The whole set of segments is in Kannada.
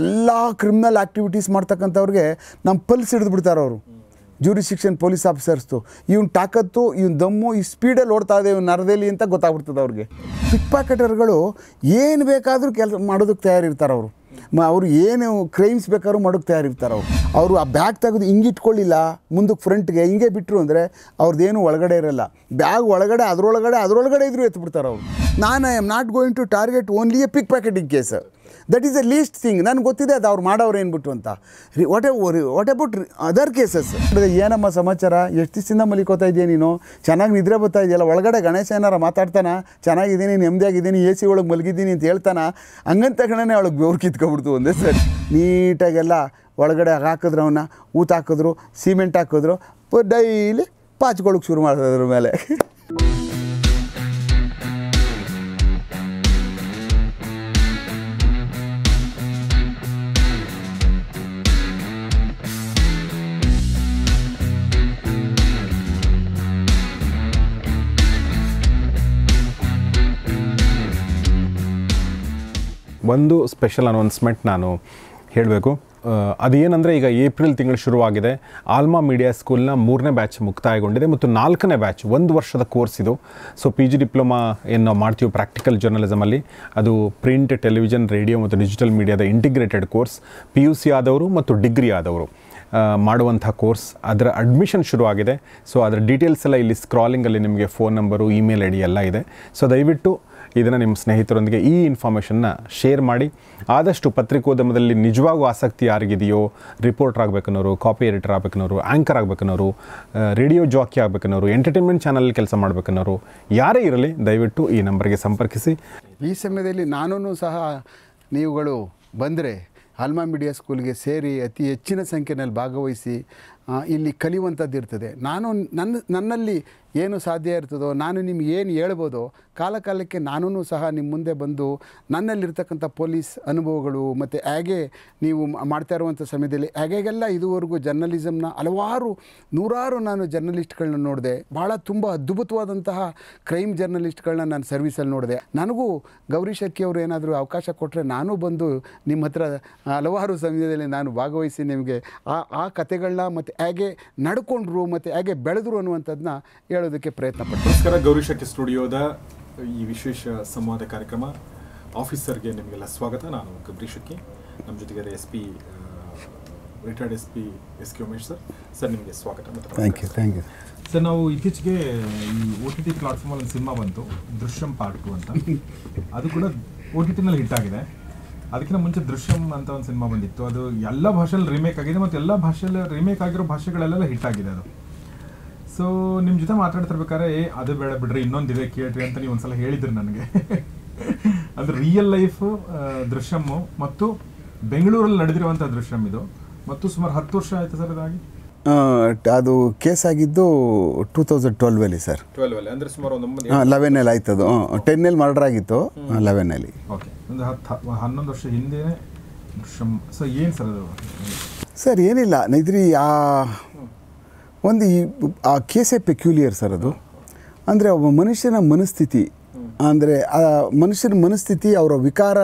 ಎಲ್ಲ ಕ್ರಿಮಿನಲ್ ಆ್ಯಕ್ಟಿವಿಟೀಸ್ ಮಾಡ್ತಕ್ಕಂಥವ್ರಿಗೆ ನಮ್ಮ ಪಲ್ಸ್ ಹಿಡಿದು ಬಿಡ್ತಾರೆ ಅವರು ಶಿಕ್ಷನ್ ಪೊಲೀಸ್ ಆಫೀಸರ್ಸ್ದು ಇವ್ನ ತಾಕತ್ತು ಇವ್ನ ದಮ್ಮು ಈ ಸ್ಪೀಡಲ್ಲಿ ಓಡ್ತಾ ಇದೆ ಇವ್ನ ನರದಲ್ಲಿ ಅಂತ ಗೊತ್ತಾಗ್ಬಿಡ್ತದೆ ಅವ್ರಿಗೆ ಪಿಕ್ ಪ್ಯಾಕೆಟರ್ಗಳು ಏನು ಬೇಕಾದರೂ ಕೆಲಸ ಮಾಡೋದಕ್ಕೆ ತಯಾರಿರ್ತಾರೆ ಅವರು ಮ ಅವರು ಏನು ಕ್ರೈಮ್ಸ್ ಬೇಕಾದ್ರೂ ಮಾಡೋಕ್ಕೆ ತಯಾರಿರ್ತಾರೆ ಅವರು ಅವರು ಆ ಬ್ಯಾಗ್ ತೆಗೆದು ಹಿಂಗಿಟ್ಕೊಳ್ಳಿಲ್ಲ ಮುಂದಕ್ಕೆ ಫ್ರಂಟ್ಗೆ ಹಿಂಗೆ ಬಿಟ್ಟರು ಅಂದರೆ ಅವ್ರದ್ದೇನು ಒಳಗಡೆ ಇರಲ್ಲ ಬ್ಯಾಗ್ ಒಳಗಡೆ ಅದರೊಳಗಡೆ ಅದರೊಳಗಡೆ ಇದ್ದರೂ ಎತ್ಬಿಡ್ತಾರೆ ಅವರು ನಾನು I am not going to target only a pickpocketing case that is a least thing ನನಗೆ ಗೊತ್ತಿದೆ ಅದು ಅವ್ರು ಮಾಡೋರು ಏನ್ಬಿಟ್ಟು ಅಂತ what what what about other cases ಏನಮ್ಮ ಸಮಾಚಾರ ಎಷ್ಟು ದಿವಸದಿಂದ ಮಲಿಕೋತಾ ಇದೆಯಾ ನೀನು ಚೆನ್ನಾಗಿ ನಿದ್ರೆ ಬರ್ತಾ ಇದೆಯಲ್ಲ ಒಳಗಡೆ ಗಣೇಶ ಏನಾರ ಮಾತಾಡ್ತಾನ ಚೆನ್ನಾಗಿದ್ದೀನಿ ನೆಮ್ಮದಿಯಾಗಿದ್ದೀನಿ ಎ ಸಿ ಒಳಗೆ ಮಲಗಿದ್ದೀನಿ ಅಂತ ಹೇಳ್ತಾನ ಹಂಗಂತ ತಕ್ಷಣನೇ ಅವಳಿಗೆ ಬೆವ್ರು ಕಿತ್ಕೊಬಿಡ್ತು ಒಂದೇ ಸರಿ ನೀಟಾಗೆಲ್ಲ ಒಳಗಡೆ ಹಾಕಿದ್ರು ಅವನ್ನ ಊತ ಹಾಕಿದ್ರು ಸಿಮೆಂಟ್ ಹಾಕಿದ್ರು ಡೈಲಿ ಪಾಚ್ಕೊಳಕ್ಕೆ ಶುರು ಮಾಡಿದ್ರು ಮೇಲೆ ಒಂದು ಸ್ಪೆಷಲ್ ಅನೌನ್ಸ್ಮೆಂಟ್ ನಾನು ಹೇಳಬೇಕು ಅದೇನಂದರೆ ಈಗ ಏಪ್ರಿಲ್ ತಿಂಗಳು ಶುರುವಾಗಿದೆ ಆಲ್ಮಾ ಮೀಡಿಯಾ ಸ್ಕೂಲ್ನ ಮೂರನೇ ಬ್ಯಾಚ್ ಮುಕ್ತಾಯಗೊಂಡಿದೆ ಮತ್ತು ನಾಲ್ಕನೇ ಬ್ಯಾಚ್ ಒಂದು ವರ್ಷದ ಕೋರ್ಸ್ ಇದು ಸೊ ಪಿ ಜಿ ಡಿಪ್ಲೊಮಾ ಏನು ನಾವು ಮಾಡ್ತೀವಿ ಪ್ರಾಕ್ಟಿಕಲ್ ಜರ್ನಲಿಸಮಲ್ಲಿ ಅದು ಪ್ರಿಂಟ್ ಟೆಲಿವಿಷನ್ ರೇಡಿಯೋ ಮತ್ತು ಡಿಜಿಟಲ್ ಮೀಡಿಯಾದ integrated course P U C ಆದವರು ಮತ್ತು ಡಿಗ್ರಿ ಆದವರು ಮಾಡುವಂಥ ಕೋರ್ಸ್ ಅದರ ಅಡ್ಮಿಷನ್ ಶುರುವಾಗಿದೆ ಸೊ ಅದರ ಡೀಟೇಲ್ಸ್ ಎಲ್ಲ ಇಲ್ಲಿ ಸ್ಕ್ರಾಲಿಂಗಲ್ಲಿ ನಿಮಗೆ phone number email I D ಎಲ್ಲ ಇದೆ ಸೊ ದಯವಿಟ್ಟು ಇದನ್ನು ನಿಮ್ಮ ಸ್ನೇಹಿತರೊಂದಿಗೆ ಈ ಇನ್ಫಾರ್ಮೇಷನ್ನ ಶೇರ್ ಮಾಡಿ ಆದಷ್ಟು ಪತ್ರಿಕೋದ್ಯಮದಲ್ಲಿ ನಿಜವಾಗೂ ಆಸಕ್ತಿ ಯಾರಿಗಿದೆಯೋ ರಿಪೋರ್ಟರ್ ಆಗಬೇಕನ್ನೋರು ಕಾಪಿ ಎಡಿಟರ್ ಆಗಬೇಕನ್ನೋರು ಆ್ಯಂಕರ್ ಆಗಬೇಕನ್ನೋರು ರೇಡಿಯೋ ಜಾಕಿ ಆಗಬೇಕನ್ನೋರು ಎಂಟರ್ಟೈನ್ಮೆಂಟ್ ಚಾನಲ್ ಕೆಲಸ ಮಾಡಬೇಕನ್ನೋರು ಯಾರೇ ಇರಲಿ ದಯವಿಟ್ಟು ಈ ನಂಬರ್ಗೆ ಸಂಪರ್ಕಿಸಿ ಈ ಸಮಯದಲ್ಲಿ ನಾನೂ ಸಹ ನೀವುಗಳು ಬಂದರೆ ಆಲ್ಮಾ ಮೀಡಿಯಾ ಸ್ಕೂಲ್ಗೆ ಸೇರಿ ಅತಿ ಹೆಚ್ಚಿನ ಸಂಖ್ಯೆಯಲ್ಲಿ ಭಾಗವಹಿಸಿ ಇಲ್ಲಿ ಕಲಿಯುವಂಥದ್ದು ಇರ್ತದೆ ನಾನು ನನ್ನ ನನ್ನಲ್ಲಿ ಏನು ಸಾಧ್ಯ ಇರ್ತದೋ ನಾನು ನಿಮ್ಗೆ ಏನು ಹೇಳ್ಬೋದು ಕಾಲಕಾಲಕ್ಕೆ ಕಾಲಕ್ಕೆ ನಾನೂ ಸಹ ನಿಮ್ಮ ಮುಂದೆ ಬಂದು ನನ್ನಲ್ಲಿರ್ತಕ್ಕಂಥ ಪೊಲೀಸ್ ಅನುಭವಗಳು ಮತ್ತು ಹೇಗೆ ನೀವು ಮಾಡ್ತಾ ಇರುವಂಥ ಸಮಯದಲ್ಲಿ ಹೇಗೆಲ್ಲ ಇದುವರೆಗೂ ಜರ್ನಲಿಸಮ್ನ ಹಲವಾರು ನೂರಾರು ನಾನು ಜರ್ನಲಿಸ್ಟ್ಗಳನ್ನ ನೋಡಿದೆ ಭಾಳ ತುಂಬ ಅದ್ಭುತವಾದಂತಹ ಕ್ರೈಮ್ ಜರ್ನಲಿಸ್ಟ್ಗಳನ್ನ ನಾನು ಸರ್ವಿಸಲ್ಲಿ ನೋಡಿದೆ ನನಗೂ ಗೌರಿ ಶೆಟ್ಟಿ ಅವರು ಏನಾದರೂ ಅವಕಾಶ ಕೊಟ್ಟರೆ ನಾನು ಬಂದು ನಿಮ್ಮ ಹತ್ರ ಹಲವಾರು ಸಮಯದಲ್ಲಿ ನಾನು ಭಾಗವಹಿಸಿ ನಿಮಗೆ ಆ ಆ ಕಥೆಗಳನ್ನ ಮತ್ತು ಹೇಗೆ ನಡ್ಕೊಂಡ್ರು ಮತ್ತು ಹೇಗೆ ಬೆಳೆದ್ರು ಅನ್ನುವಂಥದ್ದನ್ನ ಹೇಳ ಹೇಳೋದಕ್ಕೆ ಪ್ರಯತ್ನ ಪಟ್ಟು ನಮಸ್ಕಾರ ಗೌರಿಶಕ್ಕೆ ಸ್ಟುಡಿಯೋದ ಈ ವಿಶೇಷ ಸಂವಾದ ಕಾರ್ಯಕ್ರಮ ಆಫೀಸರ್ಗೆ ನಿಮಗೆಲ್ಲ ಸ್ವಾಗತ ನಾನು ಗೌರಿ ಶಕ್ತಿ ನಮ್ಮ ಜೊತೆಗೆ S P retired S P S K Umesh sir sir ನಿಮಗೆ ಸ್ವಾಗತ thank you thank you sir ನಾವು ಇತ್ತೀಚೆಗೆ ಈ ಓ ಟಿ ಟಿ ಪ್ಲಾಟ್ಫಾರ್ಮಲ್ಲಿ ಒಂದು ಸಿನಿಮಾ ಬಂತು ದೃಶ್ಯಂ ಪಾರ್ಟ್ ಟು ಅಂತ ಅದು ಕೂಡ ಒ ಟಿ ಟಿನಲ್ಲಿ ಹಿಟ್ ಆಗಿದೆ ಅದಕ್ಕಿಂತ ಮುಂಚೆ ದೃಶ್ಯಂ ಅಂತ ಒಂದು ಸಿನಿಮಾ ಬಂದಿತ್ತು ಅದು ಎಲ್ಲ ಭಾಷೆಯಲ್ಲಿ ರಿಮೇಕ್ ಆಗಿದೆ ಮತ್ತು ಎಲ್ಲ ಭಾಷೆಯಲ್ಲಿ ರಿಮೇಕ್ ಆಗಿರೋ ಭಾಷೆಗಳಲ್ಲೆಲ್ಲ ಹಿಟ್ ಆಗಿದೆ ಅದು ಸೊ ನಿಮ್ಮ ಜೊತೆ ಮಾತಾಡ್ತಿರ್ಬೇಕಾದ್ರೆ ಏ ಅದು ಬೇಡ ಬಿಡ್ರಿ ಇನ್ನೊಂದಿದೆ ಕೇಳ್ರಿ ಅಂತ ನೀವು ಒಂದ್ಸಲ ಹೇಳಿದ್ರಿ ನನಗೆ ಅದು ರಿಯಲ್ ಲೈಫ್ ದೃಶ್ಯಮ್ಮು ಮತ್ತು ಬೆಂಗಳೂರಲ್ಲಿ ನಡೆದಿರುವಂತಹ ದೃಶ್ಯಮ್ ಇದು ಮತ್ತು ಸುಮಾರು ಹತ್ತು ವರ್ಷ ಆಯಿತು ಸರ್ ಇದಾಗಿ ಅದು ಕೇಸ್ ಆಗಿದ್ದು ಟೂ ತೌಸಂಡ್ ಅಲ್ಲಿ ಸರ್ ಟ್ವೆಲ್ವಲ್ಲಿ ಅಂದ್ರೆ ಸುಮಾರು ಒಂದು ಅಲ್ಲಿ ಆಯ್ತು ಅದು ಅಲ್ಲಿ ಮರ್ಡರ್ ಆಗಿತ್ತು ಅಲ್ಲಿ ಓಕೆ ಒಂದು ಹತ್ತು ಹನ್ನೊಂದು ವರ್ಷ ಹಿಂದೆ ಸೊ ಏನು ಸರ್ ಅದು ಸರ್ ಏನಿಲ್ಲ ನಿದ್ರಿ ಆ ಒಂದು ಈ ಆ ಕೇಸೇ ಪೆಕ್ಯುಲಿಯರ್ ಸರ್ ಅದು ಅಂದರೆ ಒಬ್ಬ ಮನುಷ್ಯನ ಮನಸ್ಥಿತಿ ಅಂದರೆ ಆ ಮನುಷ್ಯನ ಮನಸ್ಥಿತಿ ಅವರ ವಿಕಾರ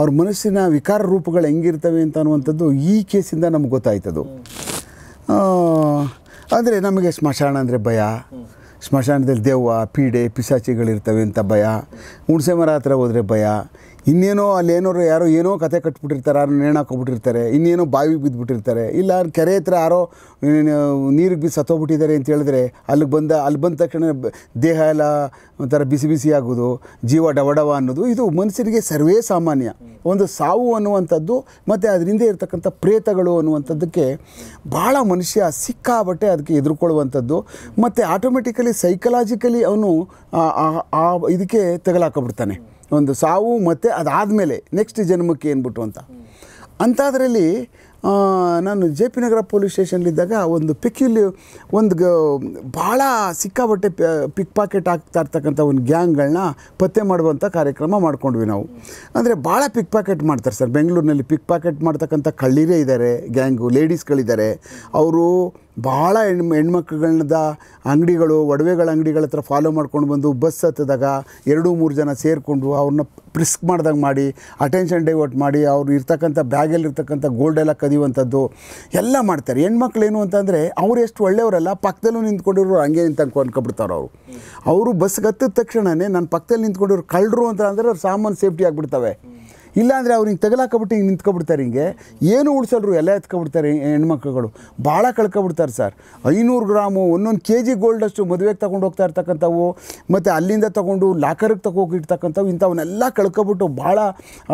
ಅವ್ರ ಮನಸ್ಸಿನ ವಿಕಾರ ರೂಪಗಳು ಹೆಂಗಿರ್ತವೆ ಅಂತ ಅನ್ನುವಂಥದ್ದು ಈ ಕೇಸಿಂದ ನಮ್ಗೆ ಗೊತ್ತಾಯ್ತದು ಅಂದರೆ ನಮಗೆ ಸ್ಮಶಾನ ಅಂದರೆ ಭಯ ಸ್ಮಶಾನದಲ್ಲಿ ದೆವ್ವ ಪೀಡೆ ಪಿಶಾಚಿಗಳಿರ್ತವೆ ಅಂತ ಭಯ ಹುಣಸೆ ಮರ ಹತ್ರ ಹೋದರೆ ಭಯ ಇನ್ನೇನೋ ಅಲ್ಲಿ ಏನೋ ಯಾರೋ ಏನೋ ಕತೆ ಕಟ್ಬಿಟ್ಟಿರ್ತಾರೆ ಯಾರೋ ನೇಣು ಹಾಕೊಬಿಟ್ಟಿರ್ತಾರೆ ಇನ್ನೇನೋ ಬಾವಿಗೆ ಬಿದ್ದುಬಿಟ್ಟಿರ್ತಾರೆ ಇಲ್ಲ ಕೆರೆ ಹತ್ರ ಯಾರೋ ನೀರಿಗೆ ಬಿಸಿ ಸತ್ತೋಗ್ಬಿಟ್ಟಿದ್ದಾರೆ ಅಂತ ಹೇಳಿದ್ರೆ ಅಲ್ಲಿಗೆ ಬಂದ ಅಲ್ಲಿ ಬಂದ ತಕ್ಷಣ ದೇಹ ಎಲ್ಲ ಒಂಥರ ಬಿಸಿ ಬಿಸಿ ಆಗೋದು ಜೀವ ಡವಡವ ಅನ್ನೋದು ಇದು ಮನುಷ್ಯರಿಗೆ ಸರ್ವೇ ಸಾಮಾನ್ಯ ಒಂದು ಸಾವು ಅನ್ನುವಂಥದ್ದು ಮತ್ತು ಅದರಿಂದ ಇರತಕ್ಕಂಥ ಪ್ರೇತಗಳು ಅನ್ನುವಂಥದ್ದಕ್ಕೆ ಭಾಳ ಮನುಷ್ಯ ಸಿಕ್ಕಾಬಟ್ಟೆ ಅದಕ್ಕೆ ಎದುರುಕೊಳ್ಳುವಂಥದ್ದು ಮತ್ತು ಆಟೋಮೆಟಿಕಲಿ ಸೈಕಲಾಜಿಕಲಿ ಅವನು ಆ ಇದಕ್ಕೆ ತಗಲಾಕೊಬಿಡ್ತಾನೆ ಒಂದು ಸಾವು ಮತ್ತು ಅದಾದಮೇಲೆ ನೆಕ್ಸ್ಟ್ ಜನ್ಮಕ್ಕೆ ಏನ್ಬಿಟ್ಟು ಅಂತ ಅಂಥದ್ರಲ್ಲಿ ನಾನು ಜೆ ಪಿ ನಗರ ಪೊಲೀಸ್ ಸ್ಟೇಷನ್ಲಿದ್ದಾಗ ಒಂದು ಪಿಕ್ಯುಲಿ ಒಂದು ಗ ಭಾಳ ಸಿಕ್ಕಾಬಟ್ಟೆ ಪಿಕ್ ಪಾಕೆಟ್ ಆಗ್ತಾ ಇರ್ತಕ್ಕಂಥ ಒಂದು ಗ್ಯಾಂಗ್ಗಳನ್ನ ಪತ್ತೆ ಮಾಡುವಂಥ ಕಾರ್ಯಕ್ರಮ ಮಾಡ್ಕೊಂಡ್ವಿ ನಾವು ಅಂದರೆ ಭಾಳ ಪಿಕ್ ಪಾಕೆಟ್ ಮಾಡ್ತಾರೆ ಸರ್ ಬೆಂಗಳೂರಿನಲ್ಲಿ ಪಿಕ್ ಪಾಕೆಟ್ ಮಾಡ್ತಕ್ಕಂಥ ಕಳ್ಳೀರೇ ಇದ್ದಾರೆ ಗ್ಯಾಂಗು ಲೇಡೀಸ್ಗಳಿದ್ದಾರೆ ಅವರು ಭಾಳ ಹೆಣ್ ಹೆಣ್ಮಕ್ಳುಗಳದ ಅಂಗಡಿಗಳು ಒಡವೆಗಳ ಅಂಗಡಿಗಳ ಹತ್ರ ಫಾಲೋ ಮಾಡ್ಕೊಂಡು ಬಂದು ಬಸ್ ಹತ್ತಿದಾಗ ಎರಡು ಮೂರು ಜನ ಸೇರಿಕೊಂಡು ಅವ್ರನ್ನ ಪ್ರಿಸ್ಕ್ ಮಾಡ್ದಂಗೆ ಮಾಡಿ ಅಟೆನ್ಷನ್ ಡೈವರ್ಟ್ ಮಾಡಿ ಅವ್ರು ಇರ್ತಕ್ಕಂಥ ಬ್ಯಾಗಲ್ಲಿ ಗೋಲ್ಡ್ ಗೋಲ್ಡೆಲ್ಲ ಕದಿಯುವಂಥದ್ದು ಎಲ್ಲ ಮಾಡ್ತಾರೆ ಹೆಣ್ಮಕ್ಳು ಏನು ಅಂತಂದರೆ ಅವ್ರು ಎಷ್ಟು ಒಳ್ಳೆಯವರಲ್ಲ ಪಕ್ಕದಲ್ಲೂ ನಿಂತ್ಕೊಂಡಿರೋರು ಹಂಗೆ ನಿಂತ ಅಂದ್ಕೊಂಡ್ಕೊಬಿಡ್ತಾರೆ ಅವರು ಅವರು ಬಸ್ಗೆ ಹತ್ತಿದ ತಕ್ಷಣವೇ ನನ್ನ ಪಕ್ಕದಲ್ಲಿ ನಿಂತ್ಕೊಂಡಿರೋ ಕಳ್ಳರು ಅಂತ ಅಂದರೆ ಅವ್ರು ಸಾಮಾನು ಸೇಫ್ಟಿ ಆಗಿಬಿಡ್ತವೆ ಇಲ್ಲಾಂದರೆ ಅವ್ರು ಹಿಂಗೆ ತಗಲಾಕೊಬಿಟ್ಟು ಹಿಂಗೆ ನಿಂತ್ಕೊಬಿಡ್ತಾರೆ ಹಿಂಗೆ ಏನು ಉಳಿಸಲ್ರು ಎಲ್ಲ ಎತ್ಕೊಬಿಡ್ತಾರೆ ಹೆಣ್ಮಕ್ಳುಗಳು ಭಾಳ ಕಳ್ಕೊಬಿಡ್ತಾರೆ ಸರ್ ಐನೂರು ಗ್ರಾಮು ಒಂದೊಂದು ಕೆ ಜಿ ಗೋಲ್ಡಷ್ಟು ಮದುವೆಗೆ ತೊಗೊಂಡು ಹೋಗ್ತಾ ಇರ್ತಕ್ಕಂಥವು ಮತ್ತು ಅಲ್ಲಿಂದ ತೊಗೊಂಡು ಲಾಕರ್ಗೆ ತಗೋಗಿರ್ತಕ್ಕಂಥವು ಇಂಥವನ್ನೆಲ್ಲ ಕಳ್ಕೊಬಿಟ್ಟು ಭಾಳ